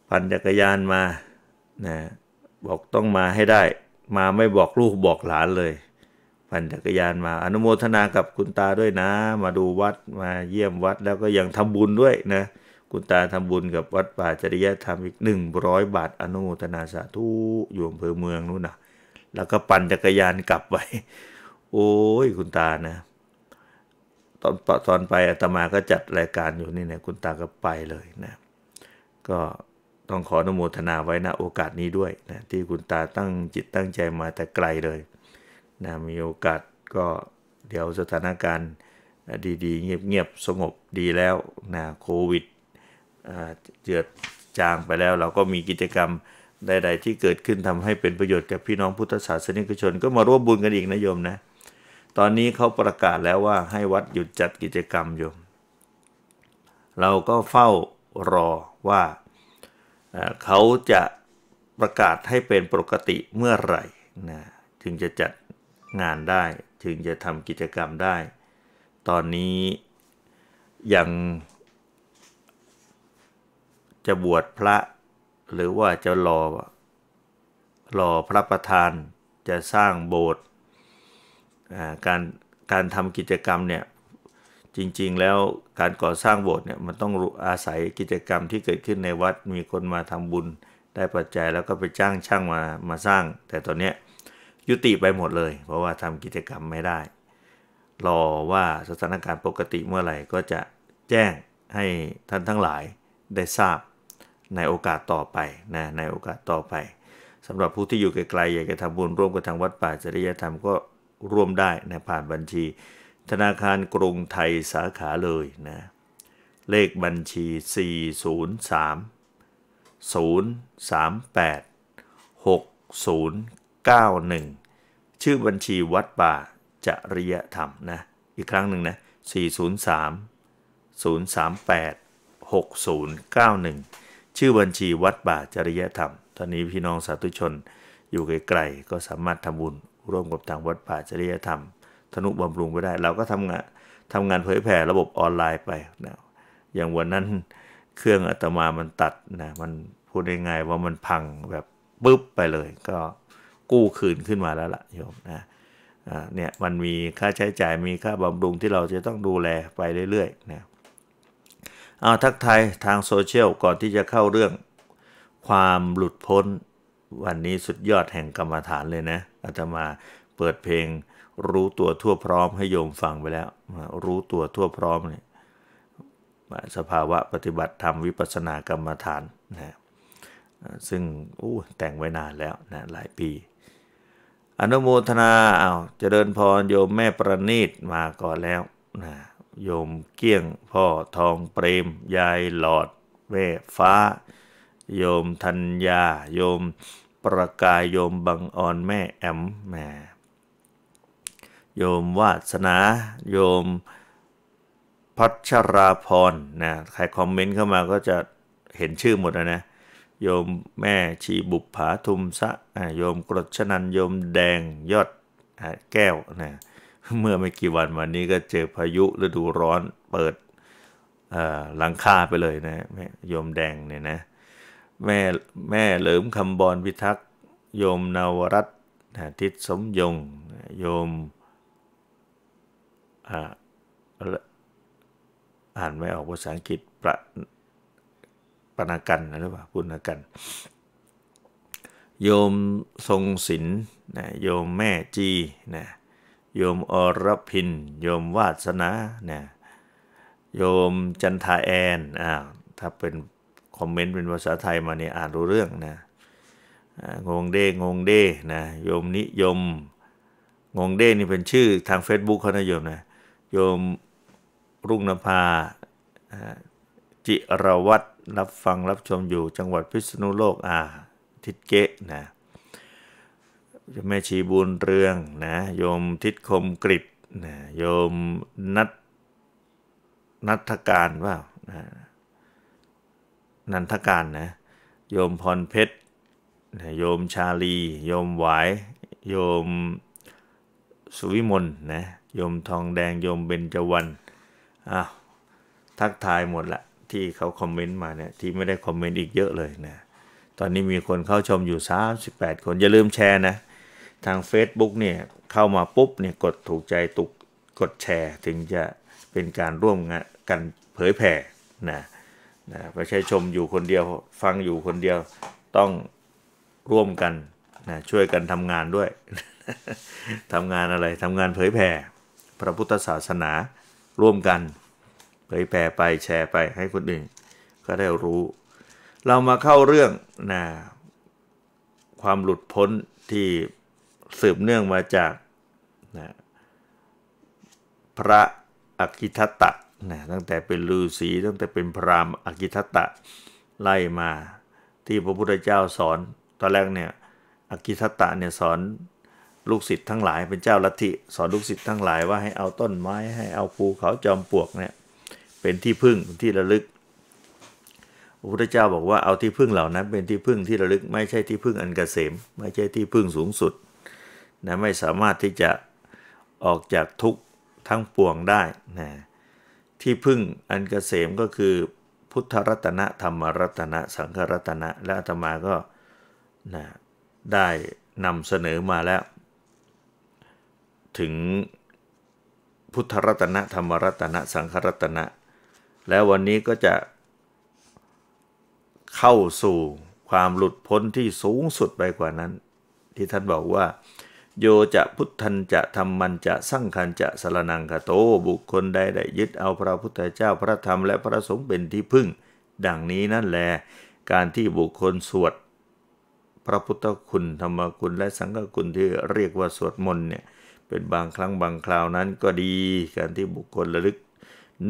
ปั่นจักรยานมานะบอกต้องมาให้ได้ มาไม่บอกลูกบอกหลานเลยปั่นจักรยานมา อนุโมทนากับคุณตาด้วยนะ มาดูวัดมาเยี่ยมวัดแล้วก็ยังทำบุญด้วยนะคุณตาทำบุญกับวัดป่าจริยธรรมอีกหนึ่งร้อยบาทอนุโมทนาสาธุอยู่อำเภอเมืองนู่นนะแล้วก็ปั่นจักรยานกลับไป โอ้ยคุณตานะ ตอนตอนไปอาตมาก็จัดรายการอยู่นี่เนะคุณตาก็ไปเลยนะ ก็ต้องขออนุโมทนาไว้นะโอกาสนี้ด้วยนะที่คุณตาตั้งจิตตั้งใจมาแต่ไกลเลยนะมีโอกาสก็เดี๋ยวสถานการณ์ดีๆ เงียบๆสงบดีแล้วนะโควิดเจือดจางไปแล้วเราก็มีกิจกรรมใดๆ ที่เกิดขึ้นทำให้เป็นประโยชน์กับพี่น้องพุทธศาสนิกชน ก็มาร่วมบุญกันอีกนะโยมนะตอนนี้เขาประกาศแล้วว่าให้วัดหยุดจัดกิจกรรมโยม เราก็เฝ้ารอว่าเขาจะประกาศให้เป็นปกติเมื่อไหร่นะถึงจะจัดงานได้ถึงจะทำกิจกรรมได้ ตอนนี้ยังจะบวชพระหรือว่าจะรอรอพระประธานจะสร้างโบสถ์การการทำกิจกรรมเนี่ยจริงๆแล้วการก่อสร้างโบสถ์เนี่ยมันต้องอาศัยกิจกรรมที่เกิดขึ้นในวัดมีคนมาทำบุญได้ปัจจัยแล้วก็ไปจ้างช่างมามาสร้าง แต่ตอนเนี้ยยุติไปหมดเลย เพราะว่าทำกิจกรรมไม่ได้รอว่าสถานการณ์ปกติเมื่อไหร่ก็จะแจ้งให้ท่านทั้งหลายได้ทราบในโอกาสต่อไปนะในโอกาสต่อไปสำหรับผู้ที่อยู่ไกลๆ อยากจะทำบุญร่วมกับทางวัดป่าจริยธรรมก็ร่วมได้นะผ่านบัญชี ธนาคารกรุงไทยสาขาเลยนะเลขบัญชี 403 038 6091 ชื่อบัญชีวัดป่าจริยธรรมนะอีกครั้งหนึ่งนะ403 038 6091ชื่อบัญชีวัดป่าจริยธรรมตอนนี้พี่น้องสาธุชนอยู่ไกลๆก็สามารถทำบุญร่วมกับทางวัดป่าจริยธรรมธนุบำรุงไปได้ เราก็ทำงานทำงานเผยแผ่ระบบออนไลน์ไปนะอย่างวันนั้นเครื่องอัตมามันตัดนะมันพูดง่ายๆว่ามันพังแบบปุ๊บไปเลย ก็กู้คืนขึ้นมาแล้วล่ะโยมนะเนี่ยมันมีค่าใช้จ่ายมีค่าบำรุงที่เราจะต้องดูแลไปเรื่อยๆนะเอาทักทายทางโซเชียลก่อนที่จะเข้าเรื่องความหลุดพ้นวันนี้สุดยอดแห่งกรรมฐานเลยนะ อาตมาเปิดเพลงรู้ตัวทั่วพร้อมให้โยมฟังไปแล้วรู้ตัวทั่วพร้อมเนี่ยสภาวะปฏิบัติธรรมวิปัสสนากรรมฐานนะซึ่งอู้แต่งไว้นานแล้วนะหลายปี อนุโมทนาเอาจเจริญพรโยมแม่ประณีตมาก่อนแล้วนะโยมเกี้ยงพ่อทองเปรม ยายหลอดแม่ฟ้า โยมธัญญาโยมประกายโยมบังออนแม่แอมแม่โยมวาสนา โยมพัชราพรนะใครคอมเมนต์เข้ามาก็จะเห็นชื่อหมดนะนะโยมแม่ชีบุปผาทุมสะ โยมกรดชนันโยมแดงยอดแก้วนะเมื่อไม่กี่วันวันนี้ก็เจอพายุฤดูร้อนเปิดหลังคาไปเลยนะแม่โยมแดงเนี่ยนะแม่แม่เหลิมคำบอลพิทักษ์ โยมนาวรัตนทิศสมยงโยมอ่านไม่ออกภาษาอังกฤษประปนกันหรือเปล่าปุณกัน โยมทรงศิลป์โยมแม่จีนะโยมอรพินโยมวาสนาเนี่ยโยมจันทาแอนอ่าถ้าเป็นคอมเมนต์เป็นภาษาไทยมาเนี่ยอ่านรู้เรื่องนะงงเด้งงเด้นะโยมนิยมงงเด้นี่เป็นชื่อทาง Facebook เขานะโยมนะโยมรุ่งนภาจิรวัตรรับฟังรับชมอยู่จังหวัดพิษณุโลกอ่าทิศเกะนะแม่ชีบุญเรืองนะโยมทิศคมกริบนะโยมนัทนัทการว่านะนันทการนะโยมพรเพชรนะโยมชาลี โยมหวายโยมสุวิมลนะโยมทองแดง โยมเบญจวรรณอ้าวทักทายหมดละที่เขาคอมเมนต์มาเนี่ยที่ไม่ได้คอมเมนต์อีกเยอะเลยนะตอนนี้มีคนเข้าชมอยู่ 38 คน อย่าลืมแชร์นะทาง Facebook เนี่ยเข้ามาปุ๊บเนี่ยกดถูกใจตุกกดแชร์ ถึงจะเป็นการร่วมกันเผยแผ่นะนะไม่ใช่ชมอยู่คนเดียวฟังอยู่คนเดียวต้องร่วมกันนะช่วยกันทำงานด้วยทำงานอะไรทำงานเผยแผ่พระพุทธศาสนาร่วมกัน เผยแผ่ไปแชร์ไปให้คนอื่นก็ได้รู้ เรามาเข้าเรื่องนะความหลุดพ้นที่สืบเนื่องมาจากนะพระอักิทัตตะนะตั้งแต่เป็นฤาษีตั้งแต่เป็นพราหมณ์อักิทัตตะไล่มา ที่พระพุทธเจ้าสอน ตอนแรกเนี่ยอักิทัตตะเนี่ยสอนลูกศิษย์ทั้งหลายเป็นเจ้าลัทธิสอนลูกศิษย์ทั้งหลายว่าให้เอาต้นไม้ให้เอาภูเขาจอมปลวกเนี่ยเป็นที่พึ่งที่ระลึกพระพุทธเจ้าบอกว่าเอาที่พึ่งเหล่านั้น เป็นที่พึ่งที่ระลึกไม่ใช่ที่พึ่งอันกเกษม ไม่ใช่ที่พึ่งสูงสุดนะไม่สามารถที่จะออกจากทุกข์ทั้งปวงได้นะที่พึ่งอันกเกษมก็คือ พุทธรัตนะ ธรรมรัตนะ สังฆรัตนะ และอาตมาก็นะได้นำเสนอมาแล้ว ถึงพุทธรัตนะ ธรรมรัตนะ สังฆรัตนะ แล้ววันนี้ก็จะเข้าสู่ความหลุดพ้นที่สูงสุดไปกว่านั้น ที่ท่านบอกว่าโยจะพุทธันจะธรรมันจะสั่งคันจะสรนังคาโตบุคคลใดได้ยึดเอาพระพุทธเจ้าพระธรรมและพระสงฆ์เป็นที่พึ่ง ดังนี้นั่นแลการที่บุคคลสวด พระพุทธคุณธรรมคุณและสังฆคุณที่เรียกว่าสวดมนต์เนี่ยเป็นบางครั้งบางคราวนั้นก็ดีการที่บุคคลระลึก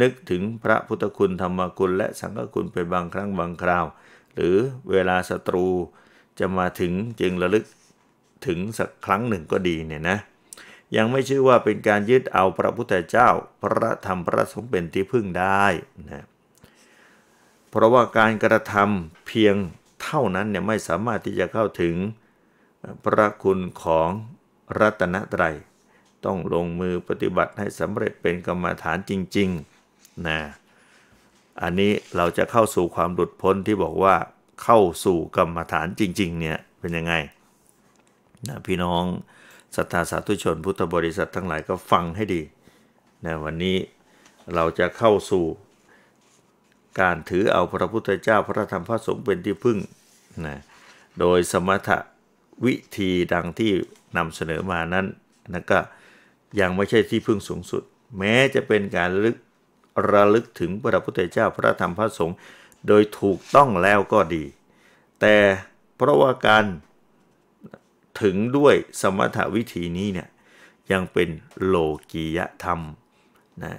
นึกถึงพระพุทธคุณธรรมคุณและสังฆคุณเป็นบางครั้งบางคราว หรือเวลาศัตรูจะมาถึงจึงระลึกถึงสักครั้งหนึ่งก็ดีเนี่ยนะยังไม่ชื่อว่าเป็นการยึดเอาพระพุทธเจ้าพระธรรมพระสงฆ์เป็นที่พึ่งได้นะเพราะว่าการกระทำเพียงเท่านั้นเนี่ยไม่สามารถที่จะเข้าถึงพระคุณของรัตนตรัยต้องลงมือปฏิบัติให้สำเร็จเป็นกรรมฐานจริงๆนะอันนี้เราจะเข้าสู่ความหลุดพ้นที่บอกว่าเข้าสู่กรรมฐานจริง ๆเนี่ยเป็นยังไงนะพี่น้องศรัทธาสาธุชนพุทธบริษัททั้งหลายก็ฟังให้ดีนะวันนี้เราจะเข้าสู่การถือเอาพระพุทธเจ้าพระธรรมพระสงฆ์เป็นที่พึ่งนะโดยสมถะวิธีดังที่นำเสนอมานั้นนะก็ยังไม่ใช่ที่พึ่งสูงสุด แม้จะเป็นการลึก ระลึกถึงพระพุทธเจ้าพระธรรมพระสงฆ์โดยถูกต้องแล้วก็ดี แต่เพราะว่าการถึงด้วยสมถวิธีนี้เนี่ยยังเป็นโลกียธรรมนะ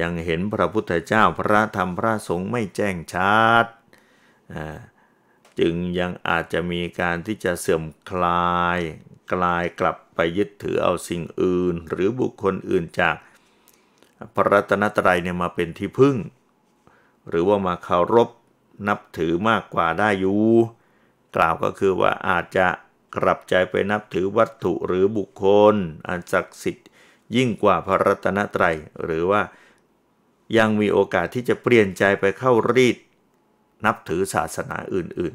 ยังเห็นพระพุทธเจ้าพระธรรมพระสงฆ์ไม่แจ้งชัดจึงยังอาจจะมีการที่จะเสื่อมคลาย กลายกลับไปยึดถือเอาสิ่งอื่นหรือบุคคลอื่นจากพระรัตนตรัยเนี่ยมาเป็นที่พึ่ง หรือว่ามาเคารพนับถือมากกว่าได้อยู่ กล่าวก็คือว่าอาจจะกลับใจไปนับถือวัตถุหรือบุคคลอันศักดิ์สิทธิ์ยิ่งกว่าพระรัตนตรัยหรือว่ายังมีโอกาสที่จะเปลี่ยนใจไปเข้ารีดนับถือศาสนาอื่น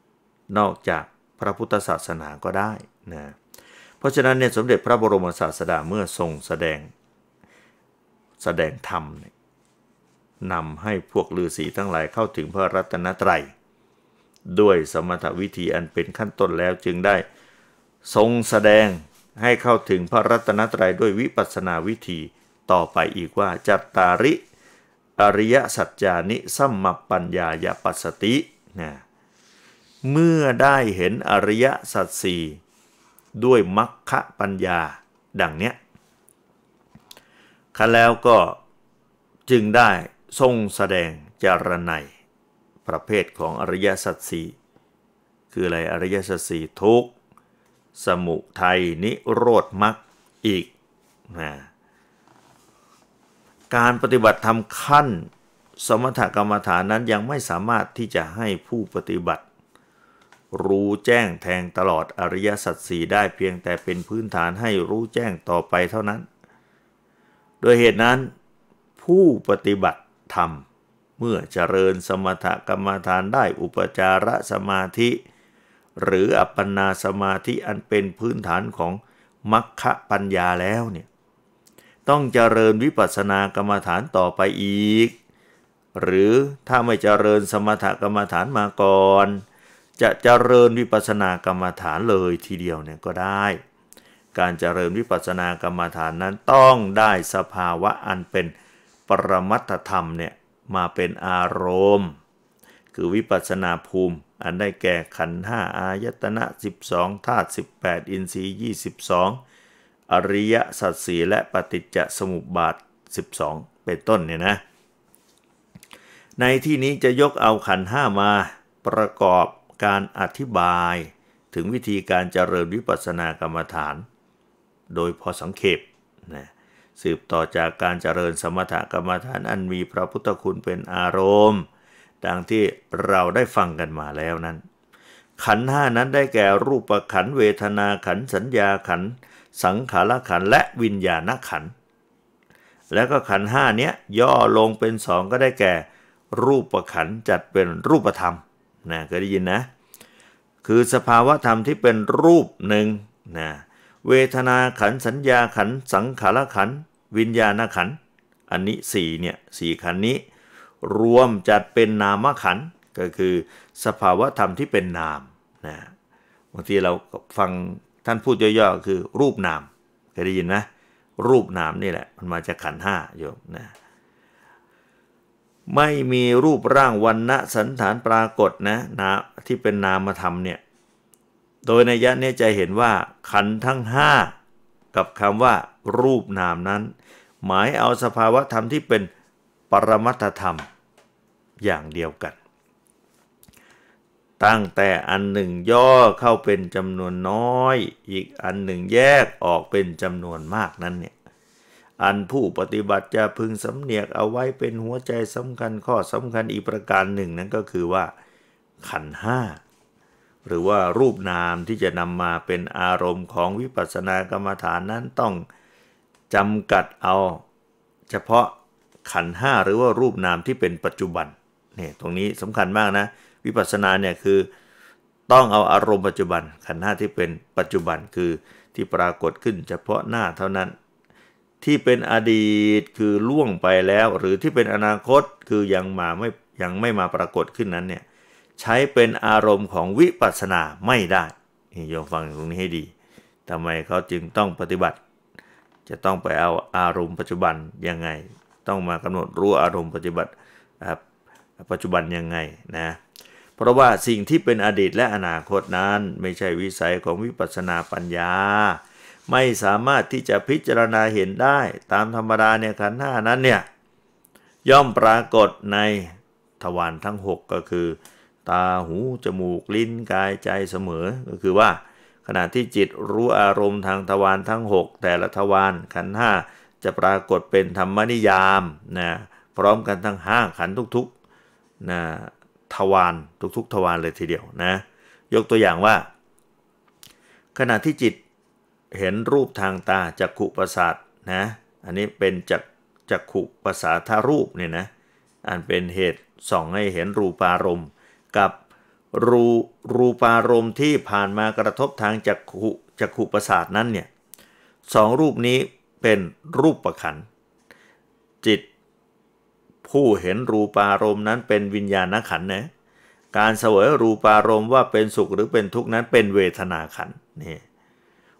ๆ นอกจากพระพุทธศาสนาก็ได้นะเพราะฉะนั้นเนี่ยสมเด็จพระบรมศาสดาเมื่อทรงแสดงแสดงธรรมนำให้พวกฤาษีทั้งหลายเข้าถึงพระรัตนตรัยด้วยสมถวิธีอันเป็นขั้นต้นแล้วจึงได้ ทรงแสดงให้เข้าถึงพระรัตนตรัยด้วยวิปัสนาวิธี ต่อไปอีกว่าจัตตาริ อริยสัจจานิสัมมปัญญายปัสสตินะเมื่อได้เห็นอริยสัจสี่ด้วยมัคคะปัญญาดังเนี้ยขั้นแล้วก็จึงได้ทรงแสดงจารณัยประเภทของอริยสัจสี่คืออะไรอริยสัจสี่ทุกสมุทัยนิโรธมรรคอีกนะการปฏิบัติธรรมขั้นสมถกรรมฐานนั้นยังไม่สามารถที่จะให้ผู้ปฏิบัติ รู้แจ้งแทงตลอดอริยสัจสีได้เพียงแต่เป็นพื้นฐานให้รู้แจ้งต่อไปเท่านั้นโดยเหตุนั้นผู้ปฏิบัติธรรมเมื่อเจริญสมถกรรมฐานได้อุปจารสมาธิ หรืออัปปนาสมาธิอันเป็นพื้นฐานของมัคคะปัญญาแล้วเนี่ยต้องเจริญวิปัสสนากรรมฐานต่อไปอีก หรือถ้าไม่เจริญสมถกรรมฐานมาก่อนจะเจริญวิปัสสนากรรมฐานเลยทีเดียวเนี่ยก็ได้ การเจริญวิปัสสนากรรมฐานนั้นต้องได้สภาวะอันเป็นปรมัตธรรมเนี่ยมาเป็นอารมณ์ คือวิปัสนาภูมิ อันได้แก่ขันห้าอายตนะ 12ธาตุ18 อินทรีย์ 22 อริยสัจสีและปฏิจจสมุปบาท 12 เป็นต้นเนี่ยนะ ในที่นี้จะยกเอาขันห้ามาประกอบการอธิบายถึงวิธีการเจริญวิปัสสนากรรมฐานโดยพอสังเขปนะสืบต่อจากการเจริญสมถกรรมฐานอันมีพระพุทธคุณเป็นอารมณ์ดังที่เราได้ฟังกันมาแล้วนั้น ขันห้านั้นได้แก่รูปขันเวทนาขันสัญญาขันสังขารขันและวิญญาณขันแล้วก็ขันห้านี้ย่อลงเป็นสองก็ได้แก่ รูปขันจัดเป็นรูปธรรมนะเคยได้ยินนะคือสภาวะธรรมที่เป็นรูปหนึ่งนะเวทนาขันสัญญาขันสังขารขันวิญญาณขัน อันนี้สี่เนี่ยสี่ขันนี้ รวมจัดเป็นนามขันก็คือ สภาวะธรรมที่เป็นนามนะบางทีเราฟังท่านพูดย่อๆคือรูปนามเคยได้ยินนะรูปนามนี่แหละมันมาจากขันห้าโยมนะไม่มีรูปร่างวันณะสันฐานปรากฏนะนะที่เป็นนามธรรมเนี่ยโดยในยะนี้จะเห็นว่า ขันทั้งห้ากับคำว่า รูปนามนั้นหมายเอาสภาวะธรรมที่เป็นปรมัตธรรมอย่างเดียวกัน ตั้งแต่อันหนึ่งย่อเข้าเป็นจำนวนน้อย อีกอันหนึ่งแยกออกเป็นจำนวนมากนั้นเนี่ย อันผู้ปฏิบัติจะพึงสำเนียกเอาไว้เป็นหัวใจสำคัญข้อสำคัญอีกประการหนึ่งนั้นก็คือว่าขันห้าหรือว่ารูปนามที่จะนำมาเป็นอารมณ์ของวิปัสสนากรรมฐานนั้นต้องจำกัดเอาเฉพาะขันห้าหรือว่ารูปนามที่เป็นปัจจุบันเนี่ยตรงนี้สำคัญมากนะวิปัสสนาเนี่ยคือต้องเอาอารมณ์ปัจจุบัน ขันห้าที่เป็นปัจจุบันคือที่ปรากฏขึ้น เฉพาะหน้าเท่านั้น ที่เป็นอดีตคือล่วงไปแล้ว หรือที่เป็นอนาคตคือยังมาไม่ยังไม่มาปรากฏขึ้นนั้นเนี่ยใช้เป็นอารมณ์ของวิปัสสนาไม่ได้โยมฟังตรงนี้ให้ดีทำไมเขาจึงต้องปฏิบัติจะต้องไปเอาอารมณ์ปัจจุบันยังไง ต้องมากำหนดรู้อารมณ์ปัจจุบันปัจจุบันยังไงนะเพราะว่าสิ่งที่เป็นอดีตและอนาคตนั้น ไม่ใช่วิสัยของวิปัสสนาปัญญา ไม่สามารถที่จะพิจารณาเห็นได้ตามธรรมดาเนี่ยขันธ์หน้านั้นเนี่ย ย่อมปรากฏในทวารทั้ง 6 ก็คือ ตาหู จมูกลิ้นกายใจเสมอก็คือว่าขณะที่จิตรู้อารมณ์ทางทวารทั้ง 6 แต่ละทวารขันห้าจะปรากฏเป็นธรรมนิยามนะพร้อมกันทั้งห้าขันทุกๆนะทวารทุก ๆทวารเลยทีเดียวนะ ยกตัวอย่างว่า ขณะที่จิตเห็นรูปทางตาจักขุประสาทนะอันนี้เป็นจักจักขุประสาทารูปเนี่ยนะอันเป็นเหตุส่อง ให้เห็นรูปารมณ์กับรูรูปารมณ์ที่ผ่านมากระทบทางจักขุจักขุประสาทนั้นเนี่ยสองรูปนี้เป็นรูปประขันจิตผู้เห็นรูปารมณ์นั้นเป็นวิญญาณขันนะการเสวยรูปารมณ์ว่าเป็นสุขหรือเป็นทุกข์นั้นเป็นเวทนาขันนี่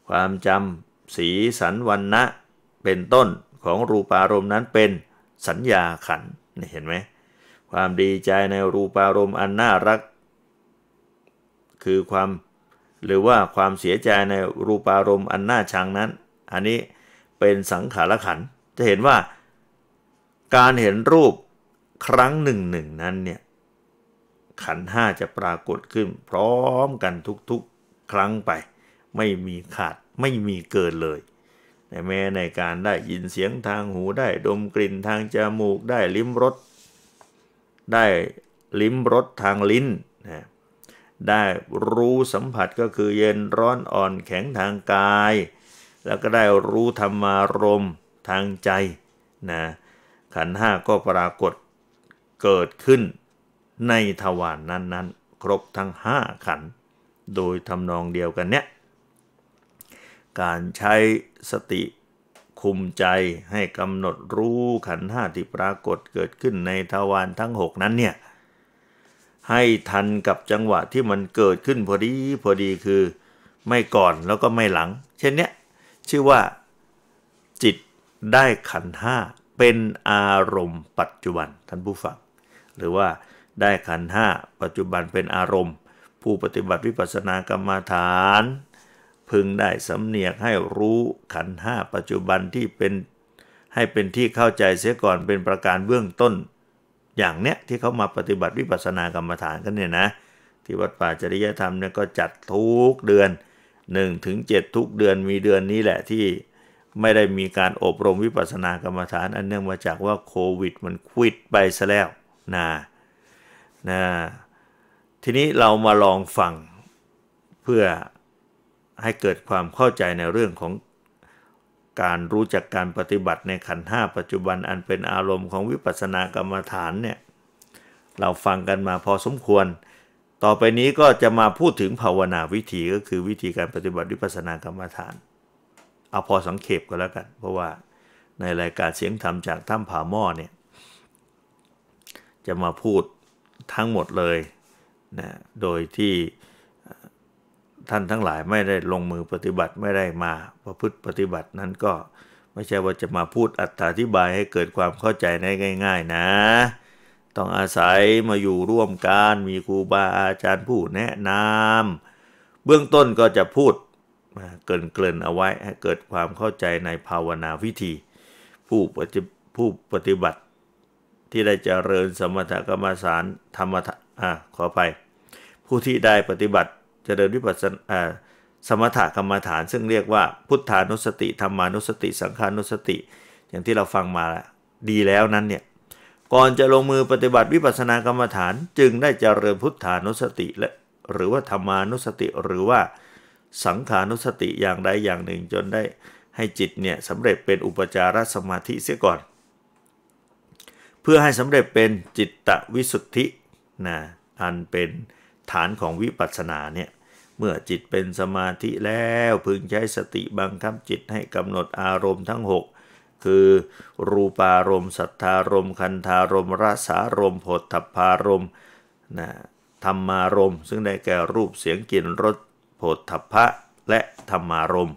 ความจำสีสันวันนะเป็นต้นของรูปารมณ์นั้นเป็นสัญญาขันนี่เห็นไหมความดีใจในรูปารมณ์อันน่ารักคือความหรือว่าความเสียใจในรูปารมณ์อันน่าชังนั้น อันนี้เป็นสังขารขัน จะเห็นว่าการเห็นรูปครั้งหนึ่งหนึ่งนั้นเนี่ยขันห้าจะปรากฏขึ้น พร้อมกันทุกๆครั้งไป ไม่มีขาดไม่มีเกินเลยแม้ในการได้ยินเสียงทางหูได้ดมกลิ่นทางจมูกได้ลิ้มรส ได้ลิ้มรสทางลิ้นได้รู้สัมผัสก็คือเย็นร้อนอ่อนแข็งทางกาย แล้วก็ได้รู้ธรรมารมทางใจนะขันห้าก็ปรากฏเกิดขึ้นในทวารนนั้นๆ ครบทั้งห้าขันโดยทำนองเดียวกันเนี้ยการใช้สติคุมใจให้กำหนดรู้ขันห้าที่ปรากฏเกิดขึ้นในทวารทั้งหกนั้นเนี่ยให้ทันกับจังหวะที่มันเกิดขึ้นพอดีพอดีคือไม่ก่อนแล้วก็ไม่หลัง เช่นเนี้ยชื่อว่าจิตได้ขันห้าเป็นอารมณ์ ปัจจุบันท่านผู้ฟังหรือว่าได้ขันห้าปัจจุบันเป็นอารมณ์ ผู้ปฏิบัติวิปัสสนากรรมาฐาน พึงได้สำเนียกให้รู้ขันห้าปัจจุบันที่เป็นให้เป็นที่เข้าใจเสียก่อนเป็นประการเบื้องต้นอย่างเนี้ยที่เขามาปฏิบัติวิปัสสนากรรมฐานกันเนี่ยนะที่วัดป่าจริยธรรมเนี่ยก็จัดทุกเดือน1ถึงเทุกเดือนมีเดือนนี้แหละที่ไม่ได้มีการอบรมวิปัสสนากรรมฐานอันเนื่องมาจากว่าโควิดมันควิดไปซะแล้วนะนะทีนี้เรามาลองฟังเพื่อให้เกิดความเข้าใจในเรื่องของการรู้จักการปฏิบัติในขันห้าปัจจุบันอันเป็นอารมณ์ของวิปัสสนากรรมฐานเนี่ยเราฟังกันมาพอสมควร ต่อไปนี้ก็จะมาพูดถึงภาวนาวิธี ก็คือวิธีการปฏิบัติวิปัสสนากรรมฐาน เอาพอสังเขปก็แล้วกัน เพราะว่าในรายการเสียงธรรมจากถ้ำผาหม้อเนี่ยจะมาพูดทั้งหมดเลยนะโดยที่ท่านทั้งหลายไม่ได้ลงมือปฏิบัติไม่ได้มา ประพฤติปฏิบัตินั้นก็ไม่ใช่ว่าจะมาพูดอัตถาธิบายให้เกิดความเข้าใจได้ง่าย ๆนะ ต้องอาศัยมาอยู่ร่วมกันมีครูบาอาจารย์ผู้แนะนำเบื้องต้นก็จะพูดเกินเกลิ่นเอาไว้ให้เกิดความเข้าใจในภาวนาวิธี ผู้ปฏิผู้ปฏิบัติที่ได้เจริญสมถกรรมฐานธรรมะขอไป ผู้ที่ได้ปฏิบัติจริญวิปัสสนาสมถกรรมฐาน ซึ่งเรียกว่าพุทธานุสติธรรมานุสติ สังขานุสติ อย่างที่เราฟังมาดีแล้วนั้นเนี่ยก่อนจะลงมือปฏิบัติวิปัสสนากรรมฐานจึงได้เจริญพุทธานุสติและหรือว่าธรรมานุสติหรือว่าสังขานุสติอย่างใดอย่างหนึ่งจนได้ให้จิตเนี่ยสำเร็จเป็นอุปจารสมาธิเสียก่อน เพื่อให้สำเร็จเป็นจิตตวิสุทธินะอันเป็นฐานของวิปัสสนาเนี่ยเมื่อจิตเป็นสมาธิแล้วพึงใช้สติบังคับจิตให้กำหนดอารมณ์ทั้งหกคือรูปารมณ์สัทธารมณ์คันธารมณ์รสารมณ์โผฏฐพารมณ์นะธรรมารมณ์ ซึ่งได้แก่รูปเสียงกลิ่นรสโผฏฐพะและธรรมารมณ์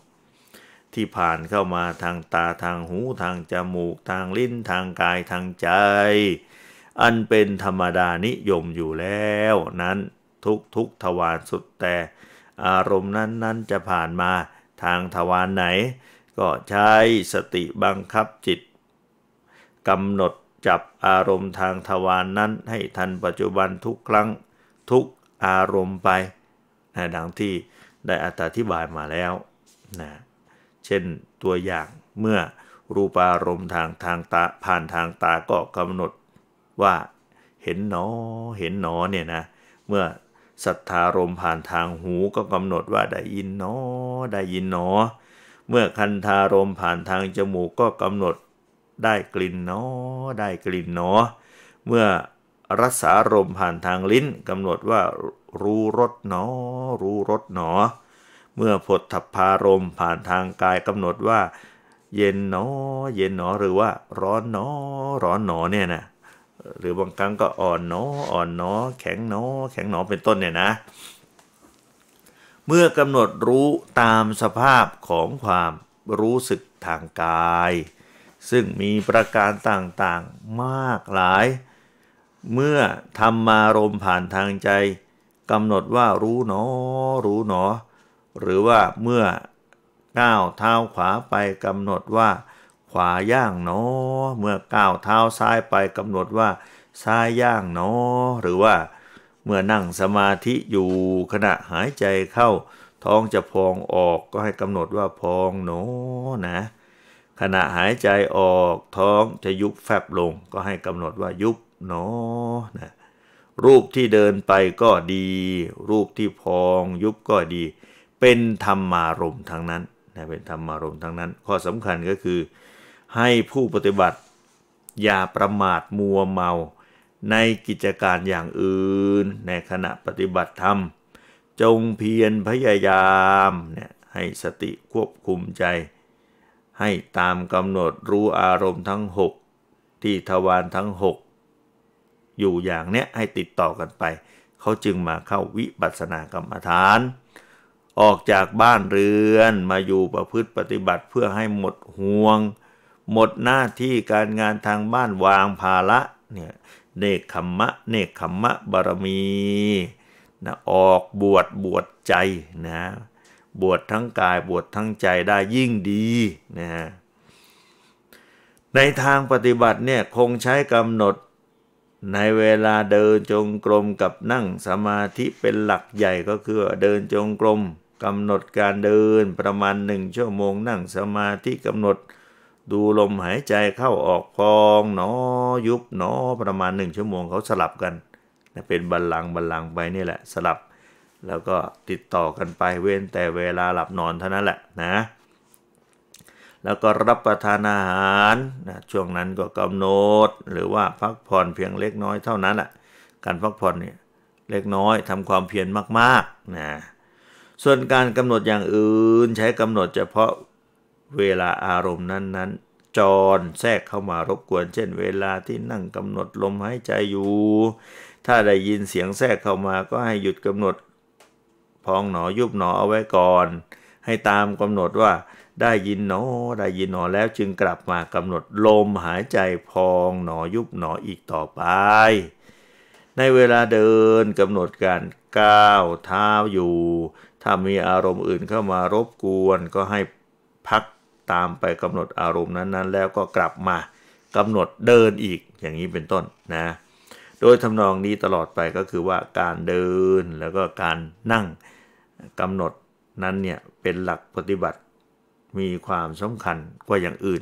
ที่ผ่านเข้ามาทางตาทางหูทางจมูกทางลิ้น ทางกายทางใจ อันเป็นธรรมดานิยมอยู่แล้วนั้นทุกทุกทวารสุดแต่อารมณ์นั้นๆ จะผ่านมาทางทวารไหน ก็ใช้สติบังคับจิตกำหนดจับอารมณ์ทางทวารนนั้น ให้ทันปัจจุบันทุกครั้งทุกอารมณ์ไปนะดังที่ได้อธิบายมาแล้วนะเช่นตัวอย่างเมื่อรูปอารมณ์ทางทางตา ผ่านทางตาก็กำหนดว่าเห็นหนอเห็นหนอเนี่ยนะเมื่อศรัทธารมผ่านทางหูก็กำหนดว่าได้ยินเนอได้ยินเนอ เมื่อคันธารมผ่านทางจมูกก็กำหนดได้กลิ่นเนอได้กลิ่นเนอ เมื่อรัศารมผ่านทางลิ้นกำหนดว่ารู้รสหนอ รู้รสหนอ เมื่อผดถพารมผ่านทางกายกำหนดว่า เย็นหนอ เย็นหนอหรือว่า ร้อนหนอร้อนหนอ เนี่ยนะหรือบางครั้งก็อ่อนเนออ่อนเนอ แข็งเนอแข็งเนอเป็นต้นเนี่ยนะ เมื่อกำหนดรู้ตามสภาพของความรู้สึกทางกาย ซึ่งมีประการต่างๆมากหลาย เมื่อทำมารมผ่านทางใจกำหนดว่ารู้หนอรู้หนอ หรือว่าเมื่อก้าวเท้าขวาไปกำหนดว่าขวาย่างเนาะเมื่อก้าวเท้าซ้ายไปกำหนดว่าซ้ายย่างเนาะหรือว่าเมื่อนั่งสมาธิอยู่ ขณะหายใจเข้า ท้องจะพองออก ก็ให้กำหนดว่าพองเนาะนะ ขณะหายใจออกท้องจะยุบแฟบลง ก็ให้กำหนดว่ายุบเนาะนะรูปที่เดินไปก็ดี รูปที่พองยุบก็ดี เป็นธรรมารมทั้งนั้นนะเป็นธรรมารมทั้งนั้นข้อสำคัญก็คือให้ผู้ปฏิบัติอย่าประมาทมัวเมา ในกิจการอย่างอื่นในขณะปฏิบัติธรรม จงเพียรพยายามเนี่ยให้สติควบคุมใจ ให้ตามกำหนดรู้อารมณ์ทั้งหกที่ทวารทั้งหกอยู่อย่างเนี้ย ให้ติดต่อกันไป เขาจึงมาเข้าวิปัสสนากรรมฐาน ออกจากบ้านเรือนมาอยู่ประพฤติปฏิบัติเพื่อให้หมดห่วงหมดหน้าที่การงานทางบ้านวางภาระเนี่ยเนคขมมะเนคขมมะบารมีนะออกบวชบวชใจนะบวชทั้งกายบวชทั้งใจได้ยิ่งดีนะฮะในทางปฏิบัติเนี่ยคงใช้กำหนดในเวลาเดินจงกรม กับนั่งสมาธิเป็นหลักใหญ่ก็คือเดินจงกรมกำหนดการเดินประมาณหนึ่งชั่วโมงนั่งสมาธิกำหนดดูลมหายใจเข้าออกพองหนอยุบหนอประมาณหนึ่งชั่วโมงเขาสลับกันเป็นบัลลังบัลลังไปนี่แหละสลับ แล้วก็ติดต่อกันไปเว้นแต่เวลาหลับนอนเท่านั้นแหละนะ แล้วก็รับประทานอาหารนะช่วงนั้นก็กำหนดหรือว่าพักผ่อนเพียงเล็กน้อยเท่านั้นแหละการพักผ่อนเนี่ยเล็กน้อยทำความเพียรมากๆนะส่วนการกำหนดอย่างอื่นใช้กำหนดเฉพาะเวลาอารมณ์นั้นๆ จรแทรกเข้ามารบกวน เช่นเวลาที่นั่งกำหนดลมหายใจอยู่ถ้าได้ยินเสียงแทรกเข้ามาก็ให้หยุดกำหนด พองหนอยุบหนอเอาไว้ก่อน ให้ตามกำหนดว่าได้ยินหนอได้ยินหนอแล้วจึงกลับมากำหนดลมหายใจพองหนอยุบหนออีกต่อไป ในเวลาเดินกำหนดการก้าวเท้าอยู่ถ้ามีอารมณ์อื่นเข้ามารบกวนก็ให้พักตามไปกำหนดอารมณ์นั้นๆ แล้วก็กลับมากำหนดเดินอีกอย่างนี้เป็นต้นนะ โดยทำนองนี้ตลอดไปก็คือว่าการเดินแล้วก็การนั่งกำหนดนั้นเนี่ย เป็นหลักปฏิบัติมีความสำคัญกว่าอย่างอื่น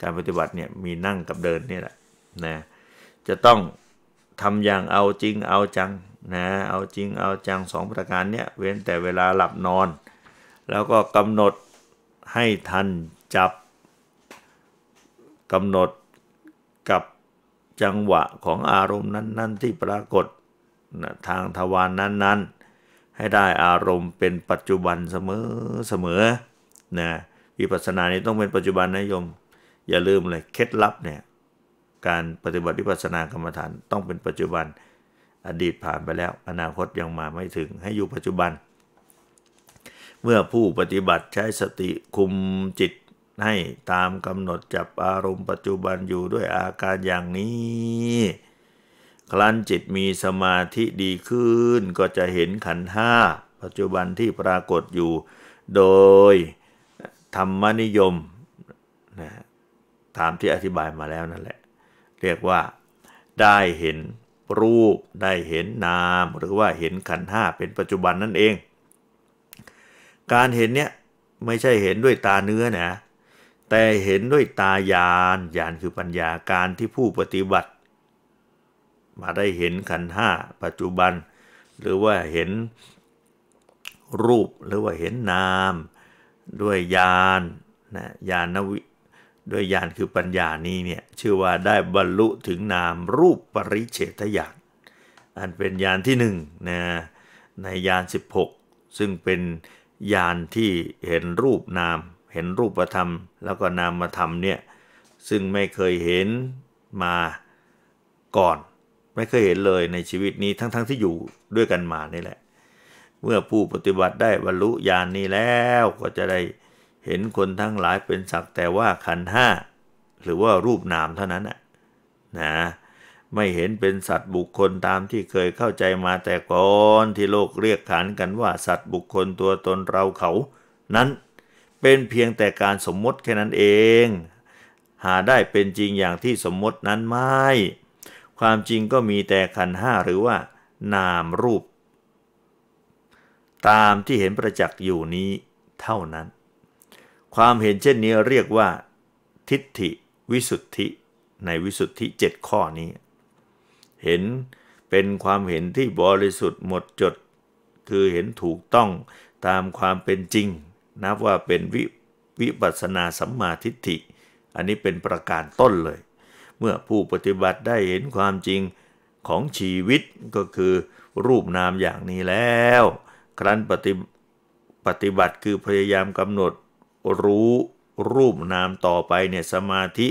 การปฏิบัติเนี่ยมีนั่งกับเดินนี่แหละนะจะต้องทำอย่างเอาจริงเอาจังนะเอาจริงเอาจังสองประการเนี่ยเว้นแต่เวลาหลับนอน แล้วก็กำหนดให้ทันจับกำหนดกับจังหวะของอารมณ์นั้น ๆ ที่ปรากฏนะทางทวารนนั้น ๆ ให้ได้อารมณ์เป็นปัจจุบันเสมอเสมอนะวิปัสสนานี้ต้องเป็นปัจจุบันนะโยมอย่าลืมเลยเคล็ดลับเนี่ยการปฏิบัติวิปัสสนากรรมฐาน ต้องเป็นปัจจุบันอดีตผ่านไปแล้ว อนาคตยังมาไม่ถึงให้อยู่ปัจจุบันเมื่อผู้ปฏิบัติใช้สติคุมจิตให้ตามกำหนดจับอารมณ์ปัจจุบันอยู่ด้วยอาการอย่างนี้ครั้นจิตมีสมาธิดีขึ้นก็จะเห็นขันห้า ปัจจุบันที่ปรากฏอยู่ โดยธรรมนิยมนะตามที่อธิบายมาแล้วนั่นแหละเรียกว่า ได้เห็นรูป ได้เห็นนาม หรือว่าเห็นขันห้า เป็นปัจจุบันนั่นเองการเห็นเนี่ยไม่ใช่เห็นด้วยตาเนื้อนะแต่เห็นด้วยตาญาณ ญาณคือปัญญาการที่ผู้ปฏิบัติ มาได้เห็นขันห้าปัจจุบัน หรือว่าเห็นรูปหรือว่าเห็นนาม ด้วยญาณนะญาณวิด้วยญาณคือปัญญานี้เนี่ยชื่อว่าได้บรรลุถึงนามรูปปริเฉทญาณ อันเป็นญาณที่หนึ่งนะในญาณ16 ซึ่งเป็นญาณที่เห็นรูปนาม เห็นรูปธรรม แล้วก็นามธรรมเนี่ย ซึ่งไม่เคยเห็นมาก่อน ไม่เคยเห็นเลยในชีวิตนี้ทั้งๆทที่อยู่ด้วยกันมานี่แหละ เมื่อผู้ปฏิบัติได้บรรลุญาณนนี้แล้วก็จะได้เห็นคนทั้งหลายเป็นสักแต่ว่าขันห้าหรือว่ารูปนามเท่านั้นนะไม่เห็นเป็นสัตว์บุคคลตามที่เคยเข้าใจมาแต่ก่อนที่โลกเรียกขาน กันว่าสัตว์บุคคลตัวตนเราเขานั้นเป็นเพียงแต่การสมมติแค่นั้นเอง หาได้เป็นจริงอย่างที่สมมตินั้นไม่ ความจริงก็มีแต่ขันห้าหรือว่า นามรูป ตามที่เห็นประจักษ์อยู่นี้เท่านั้น ความเห็นเช่นนี้เรียกว่าทิฏฐิวิสุทธิในวิสุทธิเจ็ดข้อนี้เห็นเป็นความเห็นที่บริสุทธิ์หมดจด คือเห็นถูกต้องตามความเป็นจริง นับว่าเป็นวิวิปัสนาสัมมาทิฏฐิ อันนี้เป็นประการต้นเลย เมื่อผู้ปฏิบัติได้เห็นความจริงของชีวิตก็คือรูปนามอย่างนี้แล้ว ครั้นปฏิปฏิบัติคือพยายามกำหนดรู้รูปนามต่อไปเนี่ยสมาธิ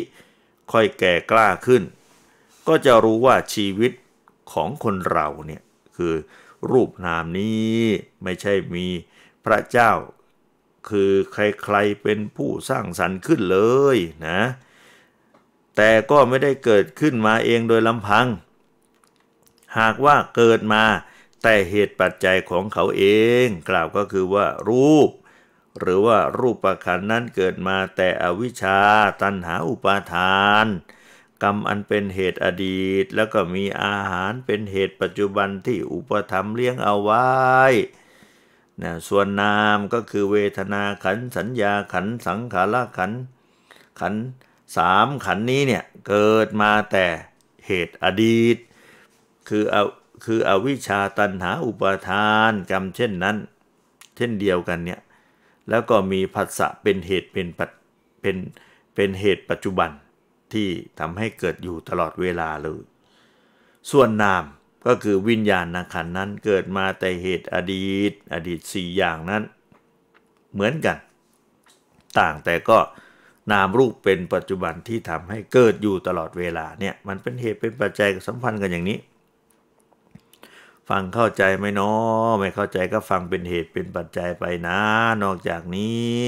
ค่อยแก่กล้าขึ้นก็จะรู้ว่าชีวิตของคนเราเนี่ยคือรูปนามนี้ไม่ใช่มีพระเจ้าคือใคร ๆ เป็นผู้สร้างสรรค์ขึ้นเลยนะ แต่ก็ไม่ได้เกิดขึ้นมาเองโดยลำพัง หากว่าเกิดมาแต่เหตุปัจจัยของเขาเองกล่าวก็คือว่ารูป หรือว่ารูปประคันนั้นเกิดมาแต่อวิชชาตันหาอุปาทานกรรม อันเป็นเหตุอดีตแล้วก็มีอาหารเป็นเหตุปัจจุบันที่อุปธรรมเลี้ยงเอาไว้นะส่วนนามก็คือเวทนาขันสัญญาขันสังขารขันขันสามขันนี้ เนี่ย เกิดมาแต่เหตุอดีต คือเอา คืออวิชาตันหาอุปทานกรรมเช่นนั้น เช่นเดียวกันเนี่ย แล้วก็มีผัสสะเป็นเหตุเป็นปัจเป็น เป็นเหตุปัจจุบันที่ทำให้เกิดอยู่ตลอดเวลาเลย ส่วนนามก็คือวิญญาณนขันนั้นเกิดมาแต่เหตุอดีต อดีตสี่อย่างนั้น เหมือนกัน ต่างแต่ก็นามรูปเป็นปัจจุบันที่ทำให้เกิดอยู่ตลอดเวลาเนี่ยมันเป็นเหตุเป็นปัจจัยสัมพันธ์กันอย่างนี้ ฟังเข้าใจไหมเนาะไม่เข้าใจก็ฟังเป็นเหตุเป็นปัจจัยไปนะ นอกจากนี้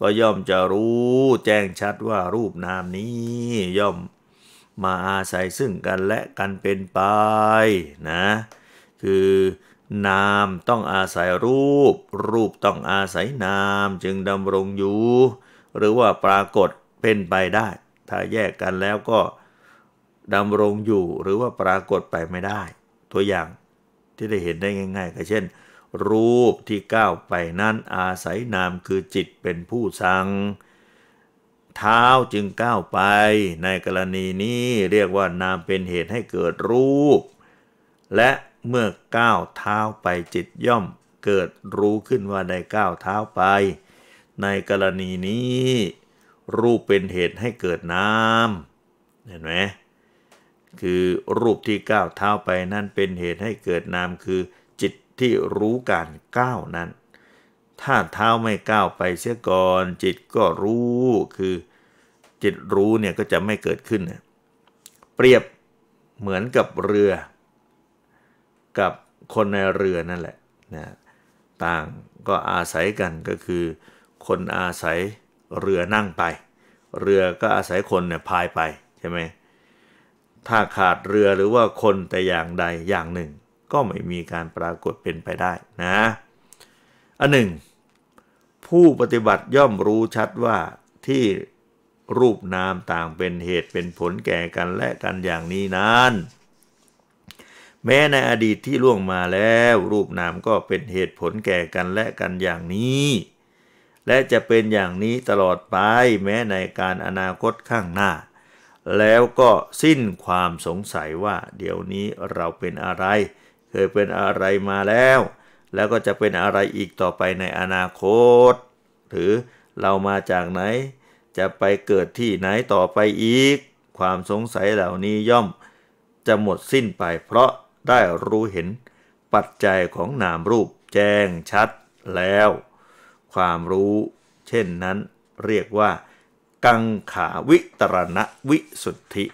ก็ย่อมจะรู้แจ้งชัดว่ารูปนามนี้ย่อมมาอาศัยซึ่งกันและกันเป็นไปนะคือนามต้องอาศัยรูป รูปต้องอาศัยนามจึงดำรงอยู่ หรือว่าปรากฏเป็นไปได้ ถ้าแยกกันแล้วก็ดำรงอยู่หรือว่าปรากฏไปไม่ได้ ตัวอย่างที่ได้เห็นได้ง่าย ๆก็เช่นรูปที่ก้าวไปนั้น อาศัยนามคือจิตเป็นผู้สั่งเท้าจึงก้าวไปในกรณีนี้เรียกว่านามเป็นเหตุให้เกิดรูป และเมื่อก้าวเท้าไปจิตย่อมเกิดรู้ขึ้นว่าได้ก้าวเท้าไปในกรณีนี้ รูปเป็นเหตุให้เกิดนามเห็นไหมคือรูปที่ก้าวเท้าไปนั่นเป็นเหตุให้เกิดนามคือที่รู้การก้าวนั้น ถ้าเท้าไม่ก้าวไปเสียก่อนจิตก็รู้คือจิตรู้เนี่ยก็จะไม่เกิดขึ้น เปรียบเหมือนกับเรือ กับคนในเรือนั่นแหละนะต่างก็อาศัยกันก็คือ คนอาศัยเรือนั่งไป เรือก็อาศัยคนเนี่ยพายไปใช่ไหมถ้าขาดเรือหรือว่าคนแต่อย่างใดอย่างหนึ่งก็ไม่มีการปรากฏเป็นไปได้นะอันหนึ่ง ผู้ปฏิบัติย่อมรู้ชัดว่าที่รูปนามต่างเป็นเหตุเป็นผลแก่กันและกันอย่างนี้นั้นแม้ในอดีตที่ล่วงมาแล้ว รูปนามก็เป็นเหตุผลแก่กันและกันอย่างนี้ และจะเป็นอย่างนี้ตลอดไป แม้ในการอนาคตข้างหน้า แล้วก็สิ้นความสงสัยว่าเดี๋ยวนี้เราเป็นอะไรเคยเป็นอะไรมาแล้ว แล้วก็จะเป็นอะไรอีกต่อไปในอนาคต หรือเรามาจากไหน จะไปเกิดที่ไหนต่อไปอีก ความสงสัยเหล่านี้ย่อม จะหมดสิ้นไป เพราะได้รู้เห็นปัจจัยของนามรูปแจ้งชัดแล้ว ความรู้เช่นนั้นเรียกว่า กังขาวิตรณวิสุทธิ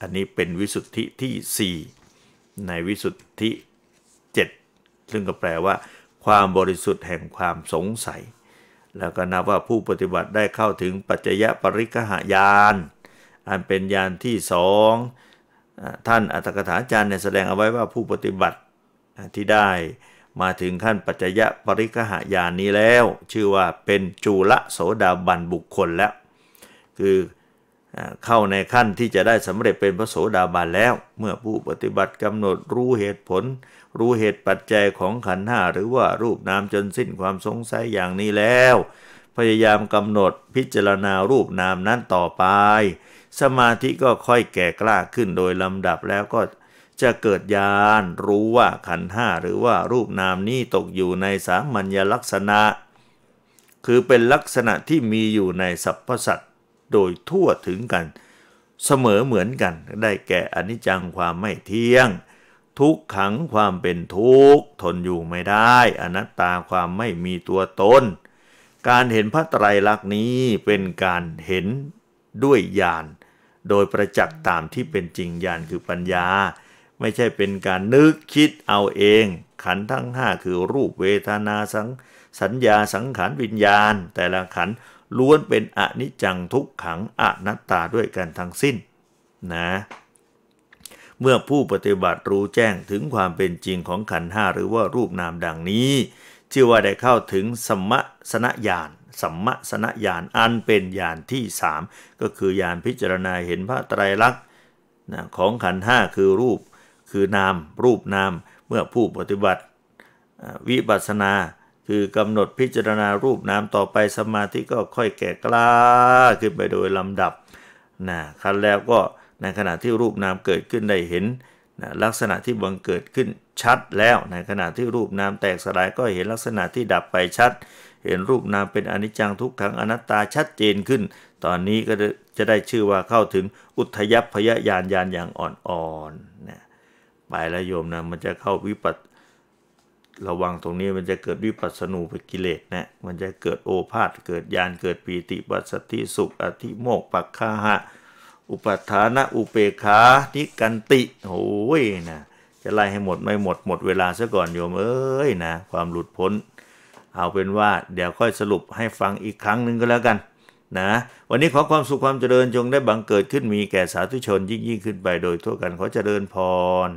อันนี้เป็นวิสุทธิที่ 4 ในวิสุทธิซึ่งก็แปลว่าความบริสุทธิ์แห่งความสงสัย แล้วก็นับว่าผู้ปฏิบัติได้เข้าถึงปัจจยปริกหายาน อันเป็นยานที่สอง ท่านอัตถกถาจารย์เนี่ยแสดงเอาไว้ว่าผู้ปฏิบัติที่ได้มาถึงขั้นปัจจยปริกหายานนี้แล้ว ชื่อว่าเป็นจุลโสดาบันบุคคลแล้ว คือเข้าในขั้นที่จะได้สำเร็จเป็นพระโสดาบันแล้วเมื่อผู้ปฏิบัติกำหนดรู้เหตุผล รู้เหตุปัจจัยของขันห้าหรือว่ารูปนามจนสิ้นความสงสัยอย่างนี้แล้ว พยายามกำหนดพิจารณารูปนามนั้นต่อไป สมาธิก็ค่อยแก่กล้าขึ้นโดยลำดับแล้วก็จะเกิดญาณรู้ว่าขันห้าหรือว่ารูปนามนี้ตกอยู่ในสามัญลักษณะ คือเป็นลักษณะที่มีอยู่ในสรรพสัตวโดยทั่วถึงกันเสมอเหมือนกันได้แก่อนิจจังความไม่เที่ยง ทุกขังความเป็นทุกข์ทนอยู่ไม่ได้ อนัตตาความไม่มีตัวตนการเห็นพระไตรลักษณ์นี้เป็นการเห็นด้วยญาณโดยประจักษ์ตามที่เป็นจริงญาณคือปัญญา ไม่ใช่เป็นการนึกคิดเอาเอง ขันทั้งห้าคือรูปเวทนาสังสัญญาสังขารวิญญาณแต่ละขันล้วนเป็นอนิจจังทุกขังอนัตตาด้วยกันทั้งสิ้นนะเมื่อผู้ปฏิบัติรู้แจ้งถึงความเป็นจริงของขันห้าหรือว่ารูปนามดังนี้ชื่อว่าได้เข้าถึงสมสนญาณสัมมสนญาณอันเป็นญาณที่สามก็คือญาณพิจารณาเห็นพระไตรลักษณ์ของขันห้าคือรูป คือนาม รูปนามเมื่อผู้ปฏิบัติวิปัสสนาคือกำหนดพิจารณารูปนามต่อไปสมาธิก็ค่อยแก่กล้าขึ้นไปโดยลำดับนะคันแล้วก็ในขณะที่รูปนามเกิดขึ้นได้เห็นนะลักษณะที่บังเกิดขึ้นชัดแล้ว ในขณะที่รูปนามแตกสลายก็เห็นลักษณะที่ดับไปชัด เห็นรูปนามเป็นอนิจจังทุกขังอนัตตาชัดเจนขึ้น ตอนนี้ก็จะได้ชื่อว่าเข้าถึงอุทยพยญาณญาณอย่างอ่อนๆนะไปแล้วโยมนะมันจะเข้าวิปัสสระวังตรงนี้มันจะเกิดวิปัสสนูปกิเลสนะมันจะเกิดโอภาษเกิดญาณเกิดปีติปัสสติสุขอธิโมกปักคาหะอุปทานะอุเปขาทิกันติโอ้ยนะจะไล่ให้หมดไม่หมดหมดเวลาซะก่อนโยมเอ้ยนะ ความหลุดพ้นเอาเป็นว่า เดี๋ยวค่อยสรุปให้ฟังอีกครั้งหนึ่งก็แล้วกันนะวันนี้ขอความสุขความเจริญจงได้บังเกิดขึ้นมีแก่สาธุชนยิ่งยิ่งขึ้นไป โดย ทั่วกันขอเจริญพร